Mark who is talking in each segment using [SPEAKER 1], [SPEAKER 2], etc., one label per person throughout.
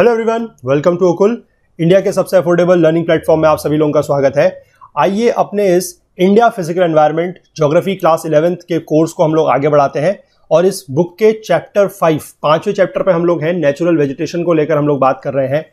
[SPEAKER 1] Hello everyone welcome to Okul India के सबसे affordable learning platform में आप सभी लोगों का स्वागत है आइए अपने इस India physical environment geography class eleventh के कोर्स को हम लोग आगे बढ़ाते हैं और इस बुक के चैप्टर फाइव पांचवें चैप्टर पर हम लोग हैं नेचुरल वेजिटेशन को लेकर हम लोग बात कर रहे हैं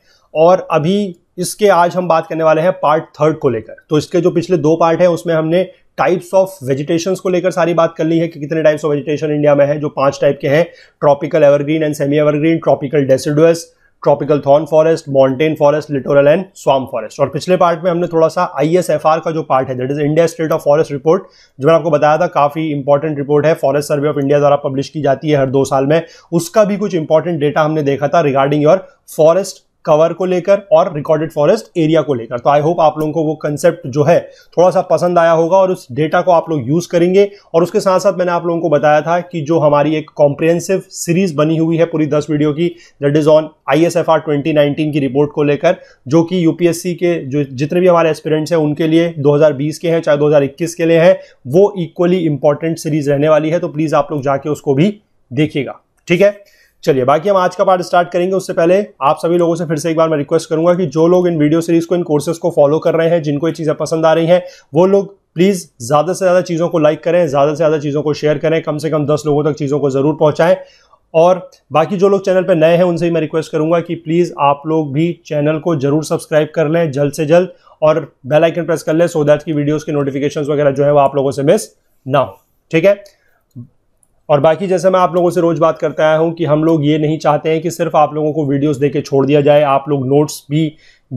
[SPEAKER 1] और अभी इसके आज हम बात करने वाले हैं पार्ट थर्ड को लेकर तो इसके जो पिछले दो पार्ट हैं उसमें हमने टाइप्स ऑफ वेजिटेशन को लेकर सारी बात कर ली है कि कितने टाइप्स ऑफ वेजिटेशन इंडिया में है जो पांच टाइप के हैं tropical evergreen and semi evergreen tropical deciduous tropical thorn forest mountain forest littoral and swamp forest और पिछले पार्ट में हमने थोड़ा सा आईएसएफआर का जो पार्ट है that is India state of forest report जो मैंने आपको बताया था काफी इंपॉर्टेंट रिपोर्ट है फॉरेस्ट सर्वे ऑफ इंडिया द्वारा पब्लिश की जाती है हर दो साल में उसका भी कुछ इंपॉर्टेंट डेटा हमने देखा था रिगार्डिंग योर फॉरेस्ट कवर को लेकर और रिकॉर्डेड फॉरेस्ट एरिया को लेकर तो आई होप आप लोगों को वो कंसेप्ट जो है थोड़ा सा पसंद आया होगा और उस डेटा को आप लोग यूज करेंगे और उसके साथ साथ मैंने आप लोगों को बताया था कि जो हमारी एक कॉम्प्रिहेंसिव सीरीज बनी हुई है पूरी दस वीडियो की that is on I S F R twenty nineteen की रिपोर्ट को लेकर जो कि यूपीएससी के जो जितने भी हमारे एस्पिरेंट्स हैं उनके लिए बीस के हैं चाहे इक्कीस के लिए हैं वो इक्वली इंपॉर्टेंट सीरीज रहने वाली है तो प्लीज आप लोग जाके उसको भी देखिएगा ठीक है चलिए बाकी हम आज का पार्ट स्टार्ट करेंगे उससे पहले आप सभी लोगों से फिर से एक बार मैं रिक्वेस्ट करूंगा कि जो लोग इन वीडियो सीरीज को इन कोर्सेज को फॉलो कर रहे हैं जिनको ये चीज़ें पसंद आ रही हैं वो लोग प्लीज़ ज़्यादा से ज़्यादा चीज़ों को लाइक करें ज़्यादा से ज़्यादा चीज़ों को शेयर करें कम से कम दस लोगों तक चीज़ों को ज़रूर पहुंचाएं और बाकी जो लोग चैनल पर नए हैं उनसे ही मैं रिक्वेस्ट करूंगा कि प्लीज़ आप लोग भी चैनल को जरूर सब्सक्राइब कर लें जल्द से जल्द और बेल आइकन प्रेस कर लें सो दैट की वीडियोस के नोटिफिकेशंस वगैरह जो है वो आप लोगों से मिस ना हो ठीक है और बाकी जैसे मैं आप लोगों से रोज़ बात करता आया हूँ कि हम लोग ये नहीं चाहते हैं कि सिर्फ आप लोगों को वीडियोस देके छोड़ दिया जाए आप लोग नोट्स भी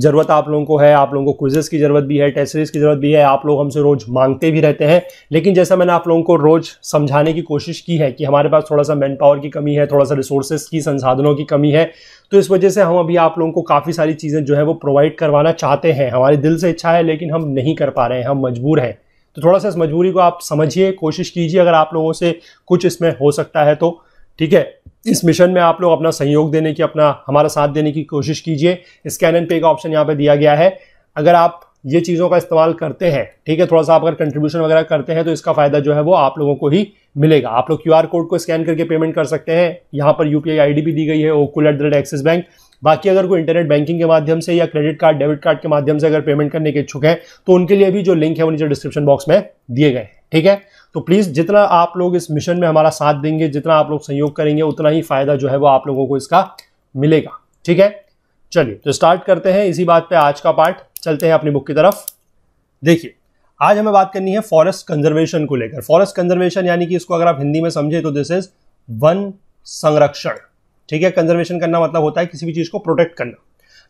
[SPEAKER 1] ज़रूरत आप लोगों को है आप लोगों को क्विजेस की ज़रूरत भी है टेस्ट सीरीज़ की ज़रूरत भी है आप लोग हमसे रोज़ मांगते भी रहते हैं लेकिन जैसा मैंने आप लोगों को रोज़ समझाने की कोशिश की है कि हमारे पास थोड़ा सा मैन पावर की कमी है थोड़ा सा रिसोर्सेज की संसाधनों की कमी है तो इस वजह से हम अभी आप लोगों को काफ़ी सारी चीज़ें जो है वो प्रोवाइड करवाना चाहते हैं हमारे दिल से इच्छा है लेकिन हम नहीं कर पा रहे हैं हम मजबूर हैं तो थोड़ा सा इस मजबूरी को आप समझिए कोशिश कीजिए अगर आप लोगों से कुछ इसमें हो सकता है तो ठीक है इस मिशन में आप लोग अपना सहयोग देने की अपना हमारा साथ देने की कोशिश कीजिए स्कैन एंड पे का ऑप्शन यहाँ पर दिया गया है अगर आप ये चीज़ों का इस्तेमाल करते हैं ठीक है थोड़ा सा आप अगर कंट्रीब्यूशन वगैरह करते हैं तो इसका फ़ायदा जो है वो आप लोगों को ही मिलेगा आप लोग क्यूआर कोड को स्कैन करके पेमेंट कर सकते हैं यहाँ पर यूपीआई आईडी भी दी गई है Okul at the rate Axis bank बाकी अगर कोई इंटरनेट बैंकिंग के माध्यम से या क्रेडिट कार्ड डेबिट कार्ड के माध्यम से अगर पेमेंट करने के इच्छुक है तो उनके लिए भी जो लिंक है वो नीचे डिस्क्रिप्शन बॉक्स में दिए गए ठीक है तो प्लीज़ जितना आप लोग इस मिशन में हमारा साथ देंगे जितना आप लोग सहयोग करेंगे उतना ही फायदा जो है वो आप लोगों को इसका मिलेगा ठीक है चलिए तो स्टार्ट करते हैं इसी बात पे आज का पार्ट चलते हैं अपनी बुक की तरफ देखिए आज हमें बात करनी है फॉरेस्ट कंजर्वेशन को लेकर फॉरेस्ट कंजर्वेशन यानी कि इसको अगर आप हिंदी में समझे तो दिस इज वन संरक्षण ठीक है कंजर्वेशन करना मतलब होता है किसी भी चीज को प्रोटेक्ट करना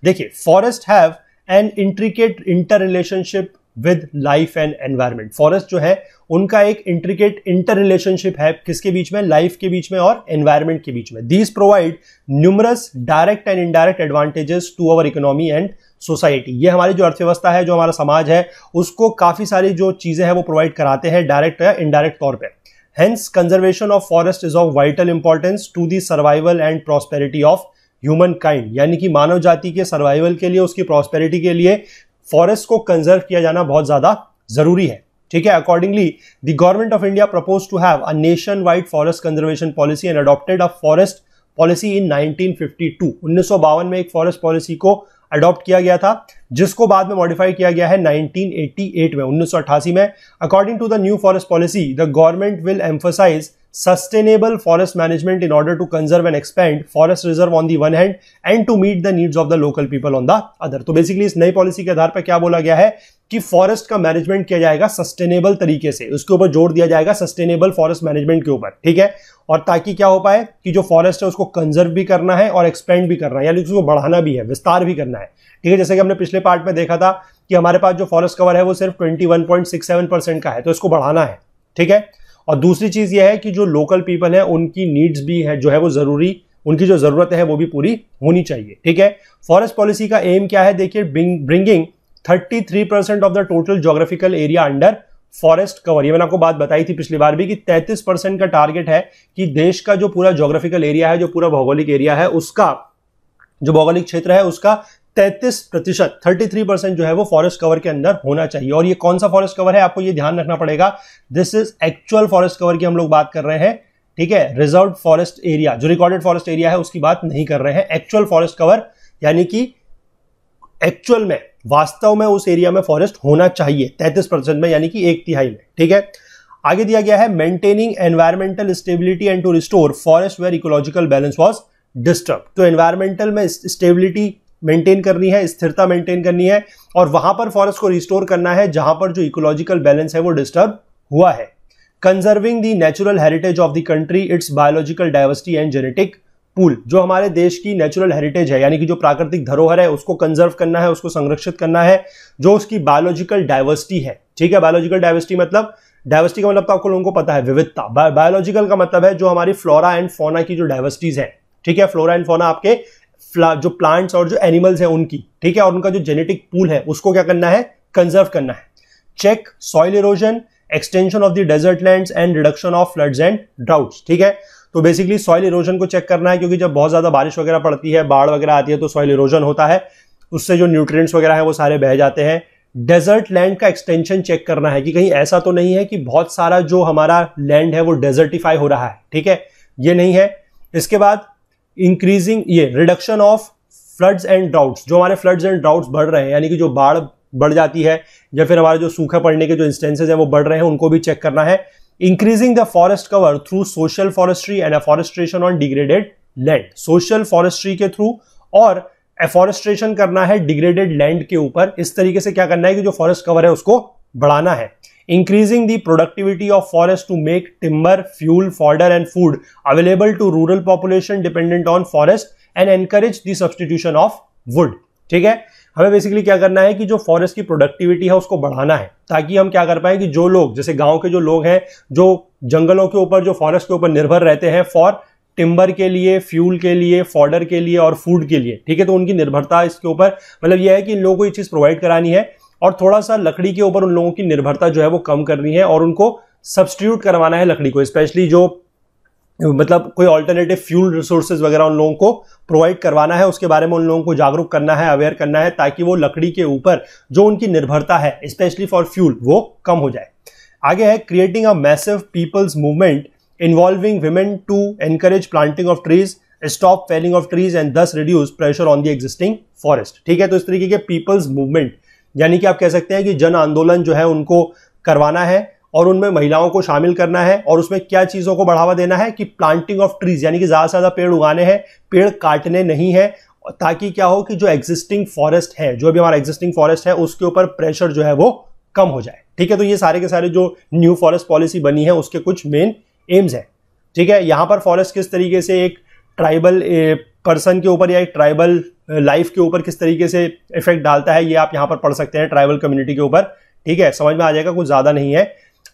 [SPEAKER 1] देखिए forest have an intricate inter relationship with life and environment forest जो है उनका एक इंट्रिकेट इंटर रिलेशनशिप है किसके बीच में लाइफ के बीच में और एनवायरमेंट के बीच में these provide numerous direct and indirect advantages to our economy and society ये हमारी जो अर्थव्यवस्था है जो हमारा समाज है उसको काफ़ी सारी जो चीज़ें हैं वो प्रोवाइड कराते हैं डायरेक्ट या इनडायरेक्ट तौर पर Hence, conservation of forest is of vital importance to the survival and prosperity of humankind यानी कि मानव जाति के सर्वाइवल के लिए उसकी प्रॉस्पेरिटी के लिए फॉरेस्ट को कंजर्व किया जाना बहुत ज़्यादा ज़रूरी है ठीक है accordingly the government of India propose to have a nation wide forest conservation policy and adopted a forest policy in 1952 1952 में एक फॉरेस्ट पॉलिसी को अडॉप्ट किया गया था जिसको बाद में मॉडिफाई किया गया है 1988 में 1988 में according to the new forest policy the government will emphasise sustainable forest management in order to conserve and expand forest reserve on the one hand and to meet the needs of the local people on the other तो basically इस नई policy के आधार पर क्या बोला गया है कि फॉरेस्ट का मैनेजमेंट किया जाएगा सस्टेनेबल तरीके से उसके ऊपर जोर दिया जाएगा सस्टेनेबल फॉरेस्ट मैनेजमेंट के ऊपर ठीक है और ताकि क्या हो पाए कि जो फॉरेस्ट है उसको कंजर्व भी करना है और एक्सपेंड भी करना है यानी उसको बढ़ाना भी है विस्तार भी करना है ठीक है जैसे कि हमने पिछले पार्ट में देखा था कि हमारे पास जो फॉरेस्ट कवर है वो सिर्फ 21.67 परसेंट का है तो इसको बढ़ाना है ठीक है और दूसरी चीज़ यह है कि जो लोकल पीपल है उनकी नीड्स भी है जो है वो ज़रूरी उनकी जो ज़रूरत है वो भी पूरी होनी चाहिए ठीक है फॉरेस्ट पॉलिसी का एम क्या है देखिए bringing 33 percent of the total geographical area under forest cover ये मैंने आपको बात बताई थी पिछली बार भी कि 33 परसेंट का टारगेट है कि देश का जो पूरा जोग्राफिकल एरिया है जो पूरा भौगोलिक एरिया है उसका जो भौगोलिक क्षेत्र है उसका 33 प्रतिशत थर्टी परसेंट जो है वो फॉरेस्ट कवर के अंदर होना चाहिए और ये कौन सा फॉरेस्ट कवर है आपको ये ध्यान रखना पड़ेगा this is actual forest cover की हम लोग बात कर रहे हैं ठीक है रिजर्व फॉरेस्ट एरिया जो रिकॉर्डेड फॉरेस्ट एरिया है उसकी बात नहीं कर रहे हैं एक्चुअल फॉरेस्ट कवर यानी कि एक्चुअल में वास्तव में उस एरिया में फॉरेस्ट होना चाहिए तैतीस परसेंट में यानी कि एक तिहाई में ठीक है आगे दिया गया है maintaining environmental stability and to restore forest where ecological balance was disturb तो एनवायरमेंटल में स्टेबिलिटी मेंटेन करनी है स्थिरता मेंटेन करनी है और वहां पर फॉरेस्ट को रिस्टोर करना है जहां पर जो इकोलॉजिकल बैलेंस है वो डिस्टर्ब हुआ है conserving the natural heritage of the country its biological diversity and genetic pool जो हमारे देश की नेचुरल हेरिटेज है यानी कि जो प्राकृतिक धरोहर है उसको कंजर्व करना है उसको संरक्षित करना है जो उसकी बायोलॉजिकल डायवर्सिटी है ठीक है बायोलॉजिकल डायवर्सिटी मतलब डायवर्सिटी का मतलब तो आपको लोगों को पता है विविधता बायोलॉजिकल का मतलब है जो हमारी फ्लोरा एंड फोना की जो डायवर्सिटीज है ठीक है फ्लोरा एंड फोना आपके जो प्लांट्स और जो एनिमल्स हैं उनकी ठीक है और उनका जो जेनेटिक पूल है उसको क्या करना है कंजर्व करना है check soil erosion extension of the desert land and reduction of floods and droughts ठीक है तो बेसिकली सॉइल इरोजन को चेक करना है क्योंकि जब बहुत ज़्यादा बारिश वगैरह पड़ती है बाढ़ वगैरह आती है तो सॉइल इरोजन होता है उससे जो न्यूट्रिएंट्स वगैरह है वो सारे बह जाते हैं डेजर्ट लैंड का एक्सटेंशन चेक करना है कि कहीं ऐसा तो नहीं है कि बहुत सारा जो हमारा लैंड है वो डेजर्टिफाई हो रहा है ठीक है ये नहीं है इसके बाद इंक्रीजिंग ये reduction of floods and droughts जो हमारे फ्लड्स एंड ड्राउट्स बढ़ रहे हैं यानी कि जो बाढ़ बढ़ जाती है या फिर हमारे जो सूखा पड़ने के जो इंस्टेंसेज हैं वो बढ़ रहे हैं उनको भी चेक करना है increasing the forest cover through social forestry and afforestation on degraded land social forestry के थ्रू और एफॉरेस्ट्रेशन करना है डिग्रेडेड लैंड के ऊपर इस तरीके से क्या करना है कि जो फॉरेस्ट कवर है उसको बढ़ाना है increasing the productivity of forest to make timber fuel fodder and food available to rural population dependent on forest and encourage the substitution of wood ठीक है हमें बेसिकली क्या करना है कि जो फॉरेस्ट की प्रोडक्टिविटी है उसको बढ़ाना है ताकि हम क्या कर पाए कि जो लोग जैसे गांव के जो लोग हैं जो जंगलों के ऊपर जो फॉरेस्ट के ऊपर निर्भर रहते हैं फॉर टिम्बर के लिए फ्यूल के लिए फॉर्डर के लिए और फूड के लिए ठीक है तो उनकी निर्भरता इसके ऊपर मतलब यह है कि इन लोगों को ये चीज़ प्रोवाइड करानी है और थोड़ा सा लकड़ी के ऊपर उन लोगों की निर्भरता जो है वो कम करनी है और उनको सब्सटीट्यूट करवाना है लकड़ी को स्पेशली जो मतलब कोई ऑल्टरनेटिव फ्यूल रिसोर्सेज वगैरह उन लोगों को प्रोवाइड करवाना है उसके बारे में उन लोगों को जागरूक करना है अवेयर करना है ताकि वो लकड़ी के ऊपर जो उनकी निर्भरता है स्पेशली फॉर फ्यूल वो कम हो जाए आगे है creating a massive people's movement involving women to encourage planting of trees stop felling of trees and thus reduce pressure on the existing forest ठीक है तो इस तरीके के पीपल्स मूवमेंट यानी कि आप कह सकते हैं कि जन आंदोलन जो है उनको करवाना है और उनमें महिलाओं को शामिल करना है और उसमें क्या चीज़ों को बढ़ावा देना है कि प्लांटिंग ऑफ ट्रीज यानी कि ज़्यादा से ज़्यादा पेड़ उगाने हैं पेड़ काटने नहीं है ताकि क्या हो कि जो एग्जिस्टिंग फॉरेस्ट है जो भी हमारा एग्जिस्टिंग फॉरेस्ट है उसके ऊपर प्रेशर जो है वो कम हो जाए ठीक है तो ये सारे के सारे जो न्यू फॉरेस्ट पॉलिसी बनी है उसके कुछ मेन एम्स हैं ठीक है यहाँ पर फॉरेस्ट किस तरीके से एक ट्राइबल पर्सन के ऊपर या एक ट्राइबल लाइफ के ऊपर किस तरीके से इफेक्ट डालता है ये आप यहाँ पर पढ़ सकते हैं ट्राइबल कम्युनिटी के ऊपर ठीक है समझ में आ जाएगा कुछ ज़्यादा नहीं है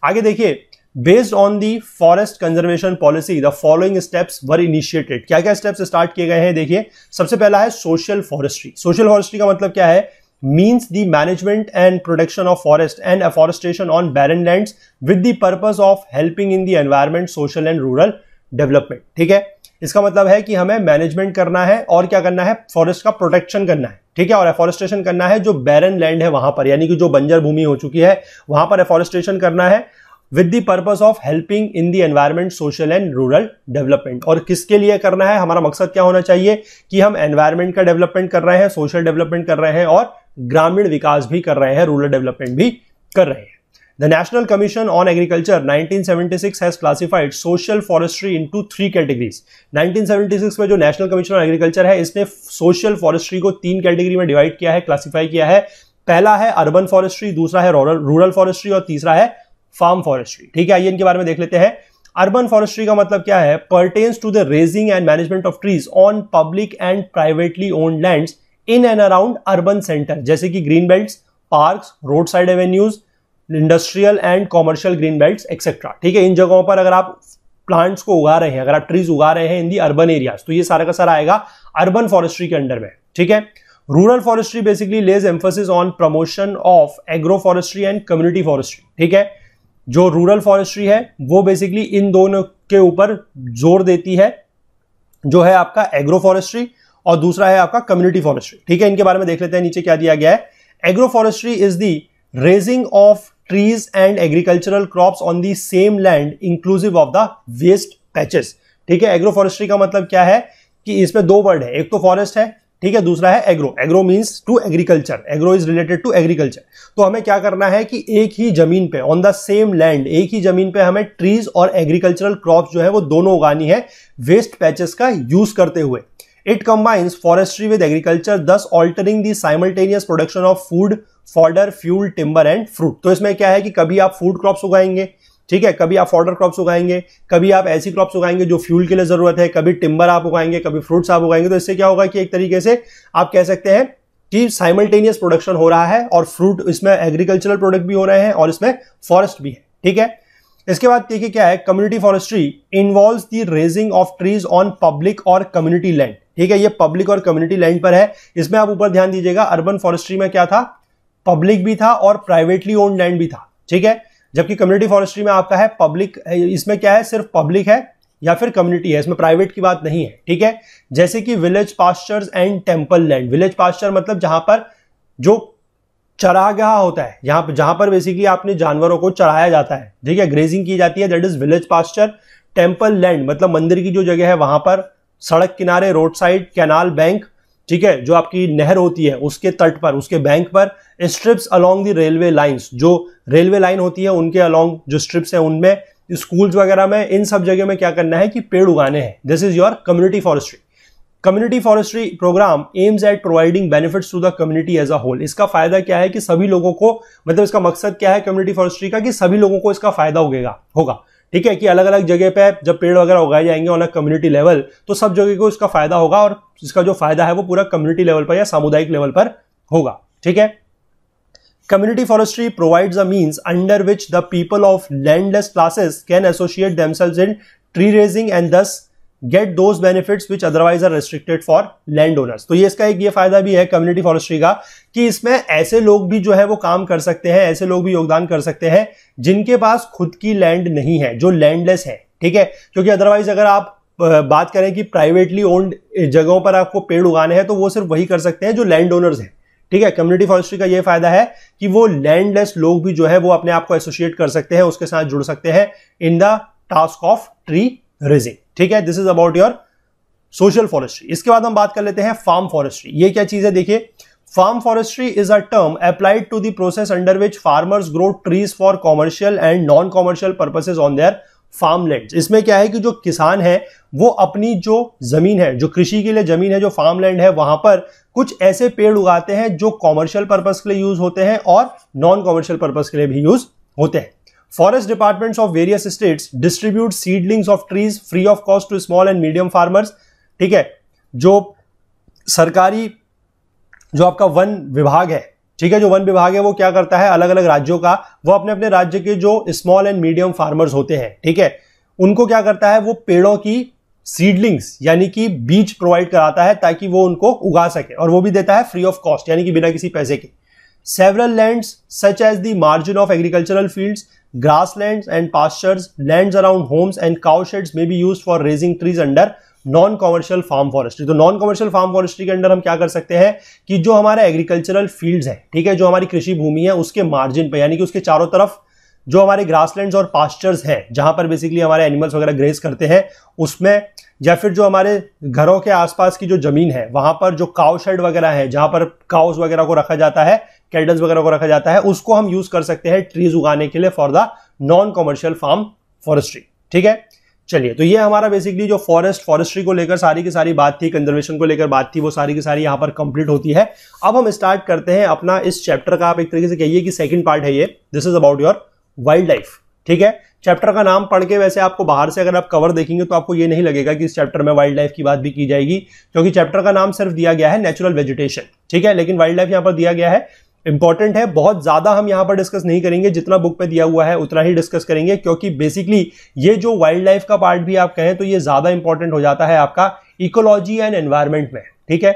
[SPEAKER 1] आगे देखिए based on the forest conservation policy the following steps were initiated क्या क्या स्टेप्स स्टार्ट किए गए हैं देखिए सबसे पहला है सोशल फॉरेस्ट्री सोशल फॉरेस्ट्री का मतलब क्या है means the management and protection of forest and afforestation on barren land with the purpose of helping in the environment social and rural development ठीक है इसका मतलब है कि हमें मैनेजमेंट करना है और क्या करना है फॉरेस्ट का प्रोटेक्शन करना है ठीक है और एफॉरेस्टेशन करना है जो बैरन लैंड है वहां पर यानी कि जो बंजर भूमि हो चुकी है वहां पर एफॉरेस्टेशन करना है with the purpose of helping in the environment social and rural development और किसके लिए करना है हमारा मकसद क्या होना चाहिए कि हम एनवायरमेंट का डेवलपमेंट कर रहे हैं सोशल डेवलपमेंट कर रहे हैं और ग्रामीण विकास भी कर रहे हैं रूरल डेवलपमेंट भी कर रहे हैं The National Commission on Agriculture 1976 has classified social forestry into three categories. 1976 में जो National Commission on Agriculture है इसने social forestry को तीन कैटेगरी में डिवाइड किया है क्लासिफाई किया है पहला है अर्बन फॉरेस्ट्री दूसरा है रूरल फॉरेस्ट्री और तीसरा है फार्म फॉरेस्ट्री ठीक है आइए इनके बारे में देख लेते हैं अर्बन फॉरेस्ट्री का मतलब क्या है pertains to the raising and management of trees on public and privately owned lands in and around urban centre जैसे कि green belt park road side avenues industrial and commercial green belt etcetera ठीक है इन जगहों पर अगर आप plants को उगा रहे हैं अगर आप ट्रीज उगा रहे हैं इन दी अर्बन एरियाज तो ये सारा का सारा आएगा अर्बन फॉरेस्ट्री के अंडर में ठीक है rural forestry basically lays emphasis on promotion of agro forestry and community forestry ठीक है जो रूरल फॉरेस्ट्री है वो बेसिकली इन दोनों के ऊपर जोर देती है जो है आपका एग्रो फॉरेस्ट्री और दूसरा है आपका कम्युनिटी फॉरेस्ट्री ठीक है इनके बारे में देख लेते हैं नीचे क्या दिया गया है agro forestry is the raising of trees and agricultural crop on the same land inclusive of the waste patches ठीक है एग्रो फॉरेस्ट्री का मतलब क्या है कि इसमें दो वर्ड है एक तो फॉरेस्ट है ठीक है दूसरा है agro agro means to agriculture agro is related to agriculture तो हमें क्या करना है कि एक ही जमीन पे ऑन द सेम लैंड एक ही जमीन पे हमें ट्रीज और एग्रीकल्चरल क्रॉप जो है वो दोनों उगानी है वेस्ट पैचेस का यूज करते हुए it combines forestry with agriculture thus altering the simultaneous production of food fodder fuel timber and fruit तो इसमें क्या है कि कभी आप फूड क्रॉप्स उगाएंगे ठीक है कभी आप फॉर्डर क्रॉप्स उगाएंगे कभी आप ऐसी क्रॉप्स उगाएंगे जो फ्यूल के लिए जरूरत है कभी टिम्बर आप उगाएंगे कभी फ्रूट्स आप उगाएंगे तो इससे क्या होगा कि एक तरीके से आप कह सकते हैं कि साइमल्टेनियस प्रोडक्शन हो रहा है और फ्रूट इसमें एग्रीकल्चरल प्रोडक्ट भी हो रहे हैं और इसमें फॉरेस्ट भी है ठीक है इसके बाद देखिए क्या है community forestry involve the raising of trees on public और कम्युनिटी लैंड ठीक है ये पब्लिक और कम्युनिटी लैंड पर है इसमें आप ऊपर ध्यान दीजिएगा अर्बन फॉरेस्ट्री में क्या था पब्लिक भी था और प्राइवेटली ओन्ड लैंड भी था ठीक है जबकि कम्युनिटी फॉरेस्ट्री में आपका है पब्लिक इसमें क्या है सिर्फ पब्लिक है या फिर कम्युनिटी है इसमें प्राइवेट की बात नहीं है ठीक है जैसे कि village pastures and temple land village pasture मतलब जहां पर जो चरागाह होता है यहाँ पर जहां पर बेसिकली आपने जानवरों को चराया जाता है ठीक है ग्रेजिंग की जाती है that is village pasture temple land मतलब मंदिर की जो जगह है वहां पर सड़क किनारे रोड साइड कैनाल बैंक ठीक है जो आपकी नहर होती है उसके तट पर उसके बैंक पर strips along the railway lines जो रेलवे लाइन होती है उनके अलोंग जो स्ट्रिप्स हैं उनमें स्कूल्स वगैरह में इन सब जगह में क्या करना है कि पेड़ उगाने हैं this is your community forestry community forestry programme aims at providing benefits to the community as a whole इसका फायदा क्या है कि सभी लोगों को मतलब इसका मकसद क्या है कम्युनिटी फॉरेस्ट्री का कि सभी लोगों को इसका फायदा होगा होगा ठीक है कि अलग अलग जगह पे जब पेड़ वगैरह उगाए जाएंगे ऑन अ कम्युनिटी लेवल तो सब जगह को इसका फायदा होगा और इसका जो फायदा है वो पूरा कम्युनिटी लेवल पर या सामुदायिक लेवल पर होगा ठीक है community forestry provides a means under which the people of landless classes can associate themselves in tree raising and thus get those benefit which otherwise are restricted for land owners तो ये इसका एक ये फायदा भी है कम्युनिटी फॉरेस्ट्री का कि इसमें ऐसे लोग भी जो है वो काम कर सकते हैं ऐसे लोग भी योगदान कर सकते हैं जिनके पास खुद की लैंड नहीं है जो लैंडलेस है ठीक है क्योंकि अदरवाइज अगर आप बात करें कि प्राइवेटली ओन्ड जगहों पर आपको पेड़ उगाने हैं तो वो सिर्फ वही कर सकते हैं जो लैंड ओनर्स हैं ठीक है कम्युनिटी फॉरेस्ट्री का ये फायदा है कि वो लैंडलेस लोग भी जो है वो अपने आप को एसोसिएट कर सकते हैं उसके साथ जुड़ सकते हैं in the task of tree raising ठीक है this is about your social forestry इसके बाद हम बात कर लेते हैं फार्म फॉरेस्ट्री ये क्या चीज है देखिए forestry is a term applied to the process under which farmers grow trees for commercial and non commercial commercial on their farm farmland इसमें क्या है कि जो किसान है वो अपनी जो जमीन है जो कृषि के लिए जमीन है जो फार्मलैंड है वहां पर कुछ ऐसे पेड़ उगाते हैं जो कॉमर्शियल पर्पज के लिए यूज होते हैं और नॉन कॉमर्शियल पर्पज के लिए भी यूज होते हैं Forest departments of various states distribute seedlings of trees free of cost to small and medium farmers ठीक है जो सरकारी जो आपका वन विभाग है ठीक है जो वन विभाग है वो क्या करता है अलग अलग राज्यों का वो अपने अपने राज्य के जो स्मॉल एंड मीडियम फार्मर्स होते हैं ठीक है उनको क्या करता है वो पेड़ों की सीडलिंग्स यानी कि बीज प्रोवाइड कराता है ताकि वो उनको उगा सके और वो भी देता है फ्री ऑफ कॉस्ट यानी कि बिना किसी पैसे के several lands such as the margin of agricultural fields Grasslands and pastures, lands around homes and cowsheds may be used for raising trees under non commercial farm forestry तो non commercial farm forestry के under हम क्या कर सकते हैं कि जो हमारे एग्रीकल्चरल फील्ड्स है ठीक है जो हमारी कृषि भूमि है उसके मार्जिन पे यानी कि उसके चारों तरफ जो हमारे ग्रासलैंड्स और पास्चर्स हैं जहां पर बेसिकली हमारे एनिमल्स वगैरह ग्रेस करते हैं उसमें या फिर जो हमारे घरों के आसपास की जो जमीन है वहां पर जो काउ शेड वगैरह है जहां पर काउस वगैरह को रखा जाता है कैटल्स वगैरह को रखा जाता है उसको हम यूज कर सकते हैं ट्रीज उगाने के लिए for the non commercial farm forestry ठीक है चलिए तो ये हमारा बेसिकली जो फॉरेस्ट फॉरेस्ट्री को लेकर सारी की सारी बात थी कंजर्वेशन को लेकर बात थी वो सारी की सारी यहाँ पर कंप्लीट होती है अब हम स्टार्ट करते हैं अपना इस चैप्टर का आप एक तरीके से कहिए कि सेकंड पार्ट है ये this is about your wildlife ठीक है चैप्टर का नाम पढ़ के वैसे आपको बाहर से अगर आप कवर देखेंगे तो आपको ये नहीं लगेगा कि इस चैप्टर में वाइल्ड लाइफ की बात भी की जाएगी क्योंकि चैप्टर का नाम सिर्फ दिया गया है नेचुरल वेजिटेशन ठीक है लेकिन वाइल्ड लाइफ यहाँ पर दिया गया है इंपॉर्टेंट है बहुत ज्यादा हम यहां पर डिस्कस नहीं करेंगे जितना बुक पे दिया हुआ है उतना ही डिस्कस करेंगे क्योंकि बेसिकली ये जो वाइल्ड लाइफ का पार्ट भी आप कहें तो ये ज्यादा इंपॉर्टेंट हो जाता है आपका इकोलॉजी एंड एनवायरमेंट में ठीक है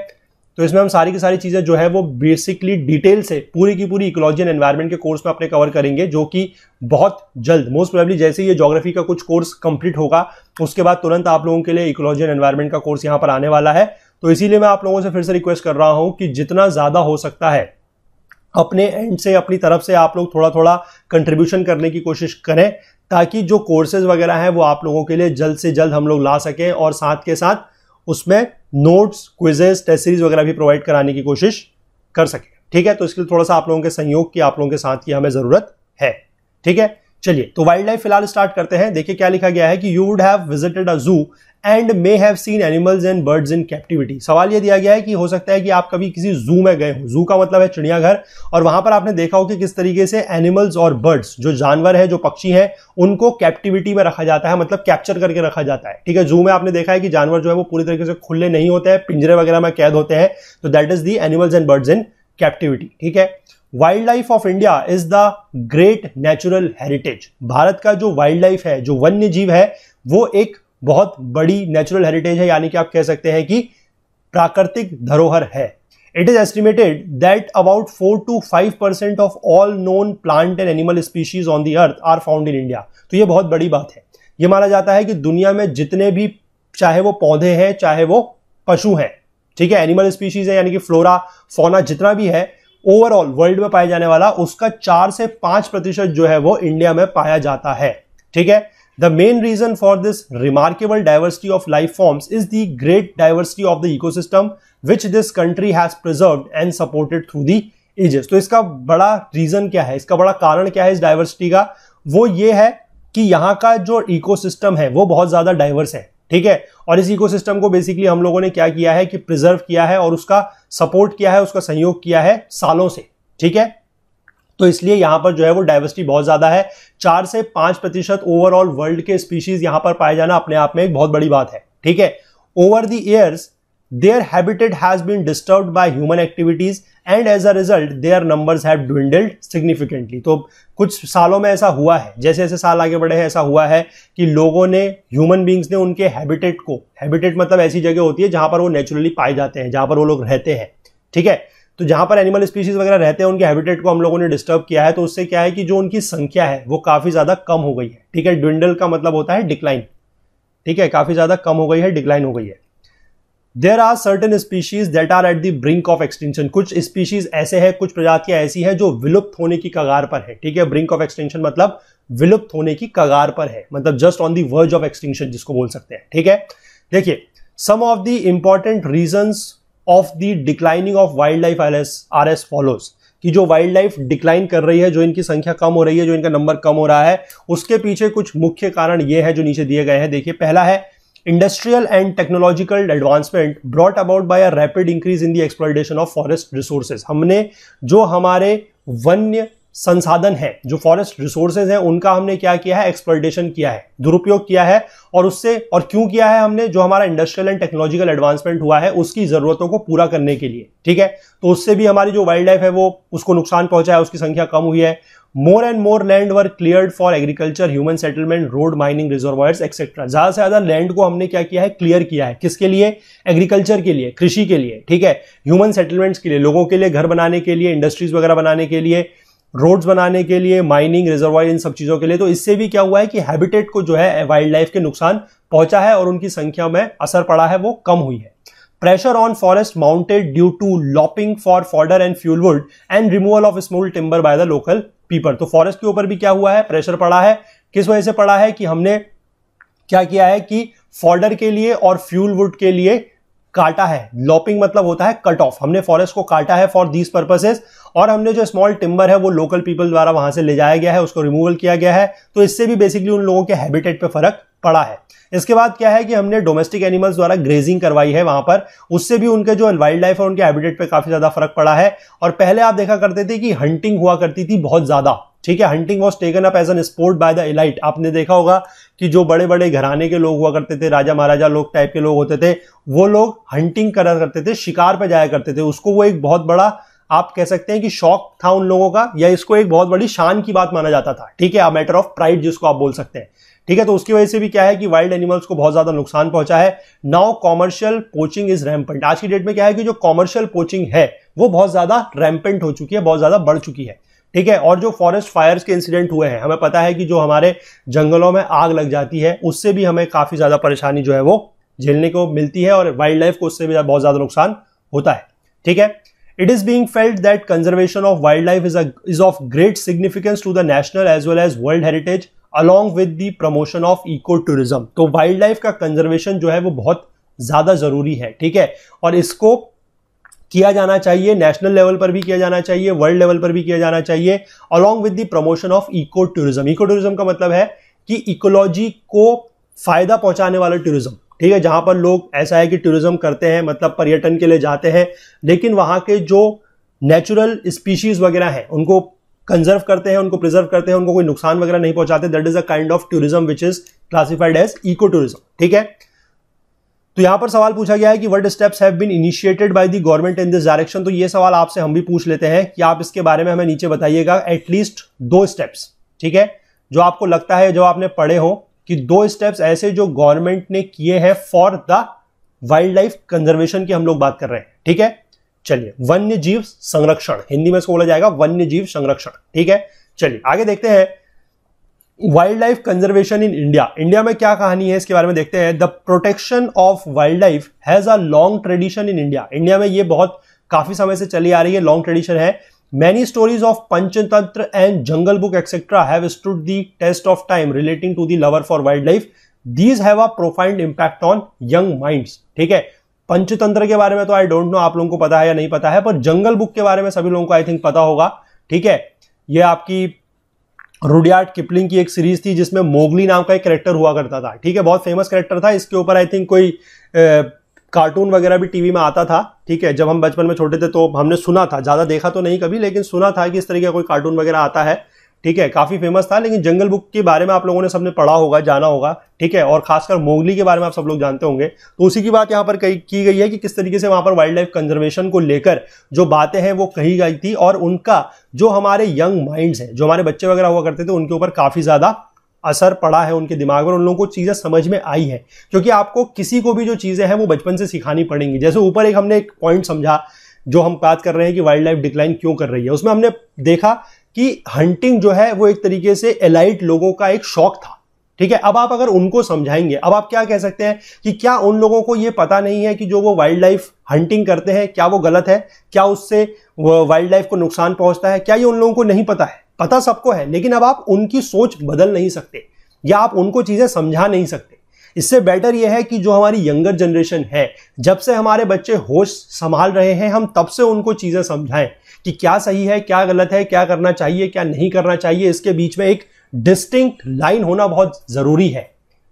[SPEAKER 1] तो इसमें हम सारी की सारी चीज़ें जो है वो बेसिकली डिटेल से पूरी की पूरी इकोलॉजी एंड एनवायरमेंट के कोर्स में अपने कवर करेंगे जो कि बहुत जल्द मोस्ट प्रोबेबली जैसे ये ज्योग्राफी का कुछ कोर्स कंप्लीट होगा उसके बाद तुरंत आप लोगों के लिए इकोलॉजी एंड एनवायरमेंट का कोर्स यहाँ पर आने वाला है तो इसीलिए मैं आप लोगों से फिर से रिक्वेस्ट कर रहा हूँ कि जितना ज़्यादा हो सकता है अपने एंड से अपनी तरफ से आप लोग थोड़ा थोड़ा कंट्रीब्यूशन करने की कोशिश करें ताकि जो कोर्सेज वगैरह हैं वो आप लोगों के लिए जल्द से जल्द हम लोग ला सकें और साथ के साथ उसमें नोट्स क्विजेज टेस्ट सीरीज वगैरह भी प्रोवाइड कराने की कोशिश कर सकें ठीक है तो इसके लिए थोड़ा सा आप लोगों के सहयोग की आप लोगों के साथ की हमें ज़रूरत है ठीक है चलिए तो वाइल्ड लाइफ फिलहाल स्टार्ट करते हैं देखिए क्या लिखा गया है कि you would have visited a zoo and may have seen animals and birds in captivity सवाल यह दिया गया है कि हो सकता है कि आप कभी किसी जू में गए हो जू का मतलब है चिड़ियाघर और वहां पर आपने देखा हो कि किस तरीके से एनिमल्स और बर्ड्स जो जानवर है जो पक्षी हैं उनको कैप्टिविटी में रखा जाता है मतलब कैप्चर करके रखा जाता है ठीक है जू में आपने देखा है कि जानवर जो है वो पूरी तरीके से खुले नहीं होते हैं पिंजरे वगैरह में कैद होते हैं तो that is the animals and birds in captivity ठीक है wildlife of India is the great natural heritage Bharat का जो वाइल्ड लाइफ है जो वन्य जीव है वो एक बहुत बड़ी नेचुरल हेरिटेज है यानी कि आप कह सकते हैं कि प्राकृतिक धरोहर है it is estimated that about four to five percent of all known plant and animal species on the earth are found in India तो ये बहुत बड़ी बात है ये माना जाता है कि दुनिया में जितने भी चाहे वो पौधे हैं चाहे वो पशु हैं ठीक है एनिमल स्पीशीज है यानी कि फ्लोरा फोना जितना भी है ओवरऑल वर्ल्ड में पाया जाने वाला उसका चार से पांच प्रतिशत जो है वो इंडिया में पाया जाता है ठीक है the main reason for this remarkable diversity of life forms is the great diversity of the ecosystem which this country has preserve and supported through the ages तो इसका बड़ा रीजन क्या है इसका बड़ा कारण क्या है इस डायवर्सिटी का वो ये है कि यहाँ का जो इको सिस्टम है वो बहुत ज्यादा डाइवर्स है ठीक है और इस इको सिस्टम को बेसिकली हम लोगों ने क्या किया है कि प्रिजर्व किया है और उसका सपोर्ट किया है उसका सहयोग किया है सालों से ठीक है तो इसलिए यहां पर जो है वो डाइवर्सिटी बहुत ज़्यादा है चार से पांच प्रतिशत ओवरऑल वर्ल्ड के स्पीशीज यहां पर पाए जाना अपने आप में एक बहुत बड़ी बात है ठीक है over the years their habitat has been disturb by human activities and as a result their number have तो कुछ सालों में ऐसा हुआ है जैसे जैसे साल आगे बढ़े हैं ऐसा हुआ है कि लोगों ने ह्यूमन बींग्स ने उनके हैबिटेट को हैबिटेट मतलब ऐसी जगह होती है जहां पर वो नेचुरली पाए जाते हैं जहां पर वो लोग रहते हैं ठीक है तो जहां पर एनिमल स्पीशीज वगैरह रहते हैं उनके हैबिटेट को हम लोगों ने डिस्टर्ब किया है तो उससे क्या है कि जो उनकी संख्या है वो काफी ज्यादा कम हो गई है ठीक है ड्विंडल का मतलब होता है डिक्लाइन ठीक है काफी ज्यादा कम हो गई है डिक्लाइन हो गई है there are certain species that are at the brink of extension कुछ स्पीशीज ऐसे है कुछ प्रजातियां ऐसी है जो विलुप्त होने की कगार पर है ठीक है ब्रिंक ऑफ एक्सटेंशन मतलब विलुप्त होने की कगार पर है मतलब just on the verge of extension जिसको बोल सकते हैं ठीक है देखिए some of the important reasons of the declining of wildlife are as are follows कि जो वाइल्ड लाइफ डिक्लाइन कर रही है जो इनकी संख्या कम हो रही है जो इनका नंबर कम हो रहा है उसके पीछे कुछ मुख्य कारण ये है जो नीचे दिए गए हैं देखिए पहला है industrial and technological advancement brought about by a rapid increase in the exploitation of forest resources हमने जो हमारे वन्य संसाधन है जो फॉरेस्ट रिसोर्सेज हैं उनका हमने क्या किया है एक्सपर्टेशन किया है दुरुपयोग किया है और उससे और क्यों किया है हमने जो हमारा इंडस्ट्रियल एंड टेक्नोलॉजिकल एडवांसमेंट हुआ है उसकी जरूरतों को पूरा करने के लिए ठीक है तो उससे भी हमारी जो वाइल्ड लाइफ है वो उसको नुकसान पहुंचा है उसकी संख्या कम हुई है more and more land were clear for agriculture human settlement road mining reservoirs etcetera ज्यादा से ज्यादा लैंड को हमने क्या किया है क्लियर किया है किसके लिए एग्रीकल्चर के लिए कृषि के लिए ठीक है ह्यूमन सेटलमेंट्स के लिए लोगों के लिए घर बनाने के लिए इंडस्ट्रीज वगैरह बनाने के लिए रोड्स बनाने के लिए माइनिंग रिजर्वायर इन सब चीज़ों के लिए तो इससे भी क्या हुआ है कि हैबिटेट को जो है वाइल्ड लाइफ के नुकसान पहुंचा है और उनकी संख्या में असर पड़ा है वो कम हुई है pressure on forest mounted due to lopping for fodder and fuel wood and removal of small timber by the local people तो फॉरेस्ट के ऊपर भी क्या हुआ है प्रेशर पड़ा है किस वजह से पड़ा है कि हमने क्या किया है कि फॉर्डर के लिए और फ्यूल वुड के लिए काटा है लॉपिंग मतलब होता है कट ऑफ हमने फॉरेस्ट को काटा है फॉर दीज पर्पसेस और हमने जो स्मॉल टिम्बर है वो लोकल पीपल द्वारा वहां से ले जाया गया है उसको रिमूवल किया गया है तो इससे भी बेसिकली उन लोगों के हैबिटेट पे फर्क पड़ा है इसके बाद क्या है कि हमने डोमेस्टिक एनिमल्स द्वारा ग्रेजिंग करवाई है वहां पर उससे भी उनके जो वाइल्ड लाइफ है उनके हैबिटेट पे काफी ज्यादा फर्क पड़ा है और पहले आप देखा करते थे कि हंटिंग हुआ करती थी बहुत ज्यादा ठीक है hunting was taken up as an sport by the elite आपने देखा होगा कि जो बड़े बड़े घराने के लोग हुआ करते थे राजा महाराजा लोग टाइप के लोग होते थे वो लोग हंटिंग करा करते थे शिकार पर जाया करते थे उसको वो एक बहुत बड़ा आप कह सकते हैं कि शौक था उन लोगों का या इसको एक बहुत बड़ी शान की बात माना जाता था ठीक है मैटर ऑफ प्राइड जिसको आप बोल सकते हैं ठीक है तो उसकी वजह से भी क्या है कि वाइल्ड एनिमल्स को बहुत ज्यादा नुकसान पहुंचा है now commercial poaching is rampant आज की डेट में क्या है कि जो कॉमर्शियल पोचिंग है वो बहुत ज्यादा रैम्पेंट हो चुकी है बहुत ज्यादा बढ़ चुकी है ठीक है और जो फॉरेस्ट फायर्स के इंसिडेंट हुए हैं हमें पता है कि जो हमारे जंगलों में आग लग जाती है उससे भी हमें काफी ज्यादा परेशानी जो है वो झेलने को मिलती है और वाइल्ड लाइफ को उससे भी बहुत ज्यादा नुकसान होता है ठीक है it is being felled that conservation of wildlife is is of great significance to the national as well as world heritage along with the promotion of ecotourism तो वाइल्ड लाइफ का conservation जो है वो बहुत ज्यादा जरूरी है ठीक है और इसको किया जाना चाहिए नेशनल लेवल पर भी किया जाना चाहिए वर्ल्ड लेवल पर भी किया जाना चाहिए along with the promotion of ecotourism ecotourism का मतलब है कि इकोलॉजी को फायदा पहुंचाने वाला टूरिज्म ठीक है जहां पर लोग ऐसा है कि टूरिज्म करते हैं मतलब पर्यटन के लिए जाते हैं लेकिन वहां के जो नेचुरल स्पीशीज वगैरह हैं उनको कंजर्व करते हैं उनको प्रिजर्व करते हैं उनको कोई नुकसान वगैरह नहीं पहुंचाते that is a kind of tourism which is classified as ecotourism ठीक है तो यहां पर सवाल पूछा गया है कि what steps have been initiated by the government in this direction तो ये सवाल आपसे हम भी पूछ लेते हैं कि आप इसके बारे में हमें नीचे बताइएगा एटलीस्ट दो स्टेप्स ठीक है जो आपको लगता है जो आपने पढ़े हो कि दो स्टेप्स ऐसे जो गवर्नमेंट ने किए हैं for the wildlife conservation की हम लोग बात कर रहे हैं ठीक है चलिए वन्य जीव संरक्षण हिंदी में इसको बोला जाएगा वन्य जीव संरक्षण ठीक है चलिए आगे देखते हैं wildlife conservation in India India में क्या कहानी है इसके बारे में देखते हैं the protection of wildlife has a long tradition in India India में ये बहुत काफी समय से चली आ रही है लॉन्ग ट्रेडिशन है many stories of Panchatantra and Jungle Book etcetera have stood the test of time relating to the lover for wildlife these have a profound impact on young minds ठीक है पंचतंत्र के बारे में तो आई डोंट नो आप लोगों को पता है या नहीं पता है पर जंगल बुक के बारे में सभी लोगों को आई थिंक पता होगा ठीक है ये आपकी रुडियार्ड किपलिंग की एक सीरीज थी जिसमें मोगली नाम का एक करेक्टर हुआ करता था ठीक है बहुत फेमस करेक्टर था इसके ऊपर आई थिंक कोई कार्टून वगैरह भी टीवी में आता था ठीक है जब हम बचपन में छोटे थे तो हमने सुना था ज़्यादा देखा तो नहीं कभी लेकिन सुना था कि इस तरीके का कोई कार्टून वगैरह आता है ठीक है काफ़ी फेमस था लेकिन जंगल बुक के बारे में आप लोगों ने सबने पढ़ा होगा जाना होगा ठीक है और खासकर मोगली के बारे में आप सब लोग जानते होंगे तो उसी की बात यहाँ पर कही की गई है कि किस तरीके से वहाँ पर वाइल्ड लाइफ कंजर्वेशन को लेकर जो बातें हैं वो कही गई थी और उनका जो हमारे यंग माइंड्स हैं जो हमारे बच्चे वगैरह हुआ करते थे उनके ऊपर काफ़ी ज़्यादा असर पड़ा है उनके दिमाग में उन लोगों को चीज़ें समझ में आई है क्योंकि आपको किसी को भी जो चीज़ें हैं वो बचपन से सिखानी पड़ेंगी जैसे ऊपर एक हमने एक पॉइंट समझा जो हम बात कर रहे हैं कि वाइल्ड लाइफ डिक्लाइन क्यों कर रही है उसमें हमने देखा कि हंटिंग जो है वो एक तरीके से एलाइट लोगों का एक शौक था ठीक है अब आप अगर उनको समझाएंगे अब आप क्या कह सकते हैं कि क्या उन लोगों को ये पता नहीं है कि जो वो वाइल्ड लाइफ हंटिंग करते हैं क्या वो गलत है क्या उससे वाइल्ड लाइफ को नुकसान पहुंचता है क्या ये उन लोगों को नहीं पता है पता सबको है लेकिन अब आप उनकी सोच बदल नहीं सकते या आप उनको चीज़ें समझा नहीं सकते इससे बेटर यह है कि जो हमारी यंगर जनरेशन है जब से हमारे बच्चे होश संभाल रहे हैं हम तब से उनको चीज़ें समझाएं कि क्या सही है क्या गलत है क्या करना चाहिए क्या नहीं करना चाहिए इसके बीच में एक डिस्टिंक्ट लाइन होना बहुत ज़रूरी है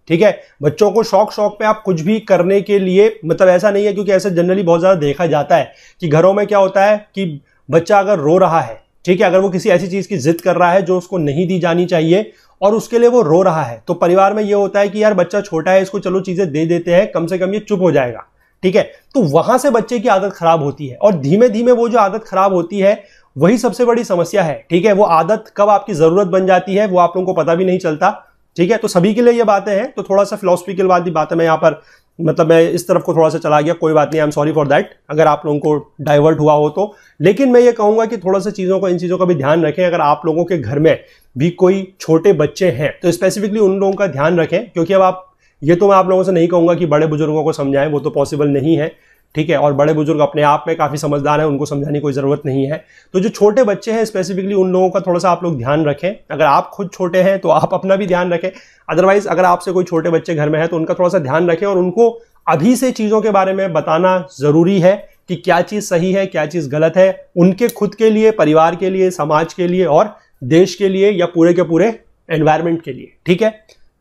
[SPEAKER 1] ठीक है बच्चों को शौक शौक पे आप कुछ भी करने के लिए मतलब ऐसा नहीं है क्योंकि ऐसे जनरली बहुत ज़्यादा देखा जाता है कि घरों में क्या होता है कि बच्चा अगर रो रहा है ठीक है अगर वो किसी ऐसी चीज़ की जिद कर रहा है जो उसको नहीं दी जानी चाहिए और उसके लिए वो रो रहा है तो परिवार में ये होता है कि यार बच्चा छोटा है इसको चलो चीज़ें दे देते हैं कम से कम ये चुप हो जाएगा ठीक है तो वहां से बच्चे की आदत खराब होती है और धीमे धीमे वो जो आदत खराब होती है वही सबसे बड़ी समस्या है ठीक है वो आदत कब आपकी जरूरत बन जाती है वो आप लोगों को पता भी नहीं चलता ठीक है तो सभी के लिए ये बातें हैं तो थोड़ा सा फिलोसफिकल बात बात है मैं यहाँ पर मतलब मैं इस तरफ को थोड़ा सा चला गया कोई बात नहीं I am sorry for that अगर आप लोगों को डाइवर्ट हुआ हो तो लेकिन मैं ये कहूंगा कि थोड़ा सा चीज़ों का इन चीज़ों का भी ध्यान रखें अगर आप लोगों के घर में भी कोई छोटे बच्चे हैं तो स्पेसिफिकली उन लोगों का ध्यान रखें क्योंकि अब आप ये तो मैं आप लोगों से नहीं कहूँगा कि बड़े बुजुर्गों को समझाएं वो तो पॉसिबल नहीं है ठीक है और बड़े बुजुर्ग अपने आप में काफ़ी समझदार हैं उनको समझाने की कोई ज़रूरत नहीं है तो जो छोटे बच्चे हैं स्पेसिफिकली उन लोगों का थोड़ा सा आप लोग ध्यान रखें अगर आप खुद छोटे हैं तो आप अपना भी ध्यान रखें अदरवाइज़ अगर आपसे कोई छोटे बच्चे घर में है तो उनका थोड़ा सा ध्यान रखें और उनको अभी से चीज़ों के बारे में बताना ज़रूरी है कि क्या चीज़ सही है क्या चीज़ गलत है उनके खुद के लिए परिवार के लिए समाज के लिए और देश के लिए या पूरे के पूरे एनवायरमेंट के लिए ठीक है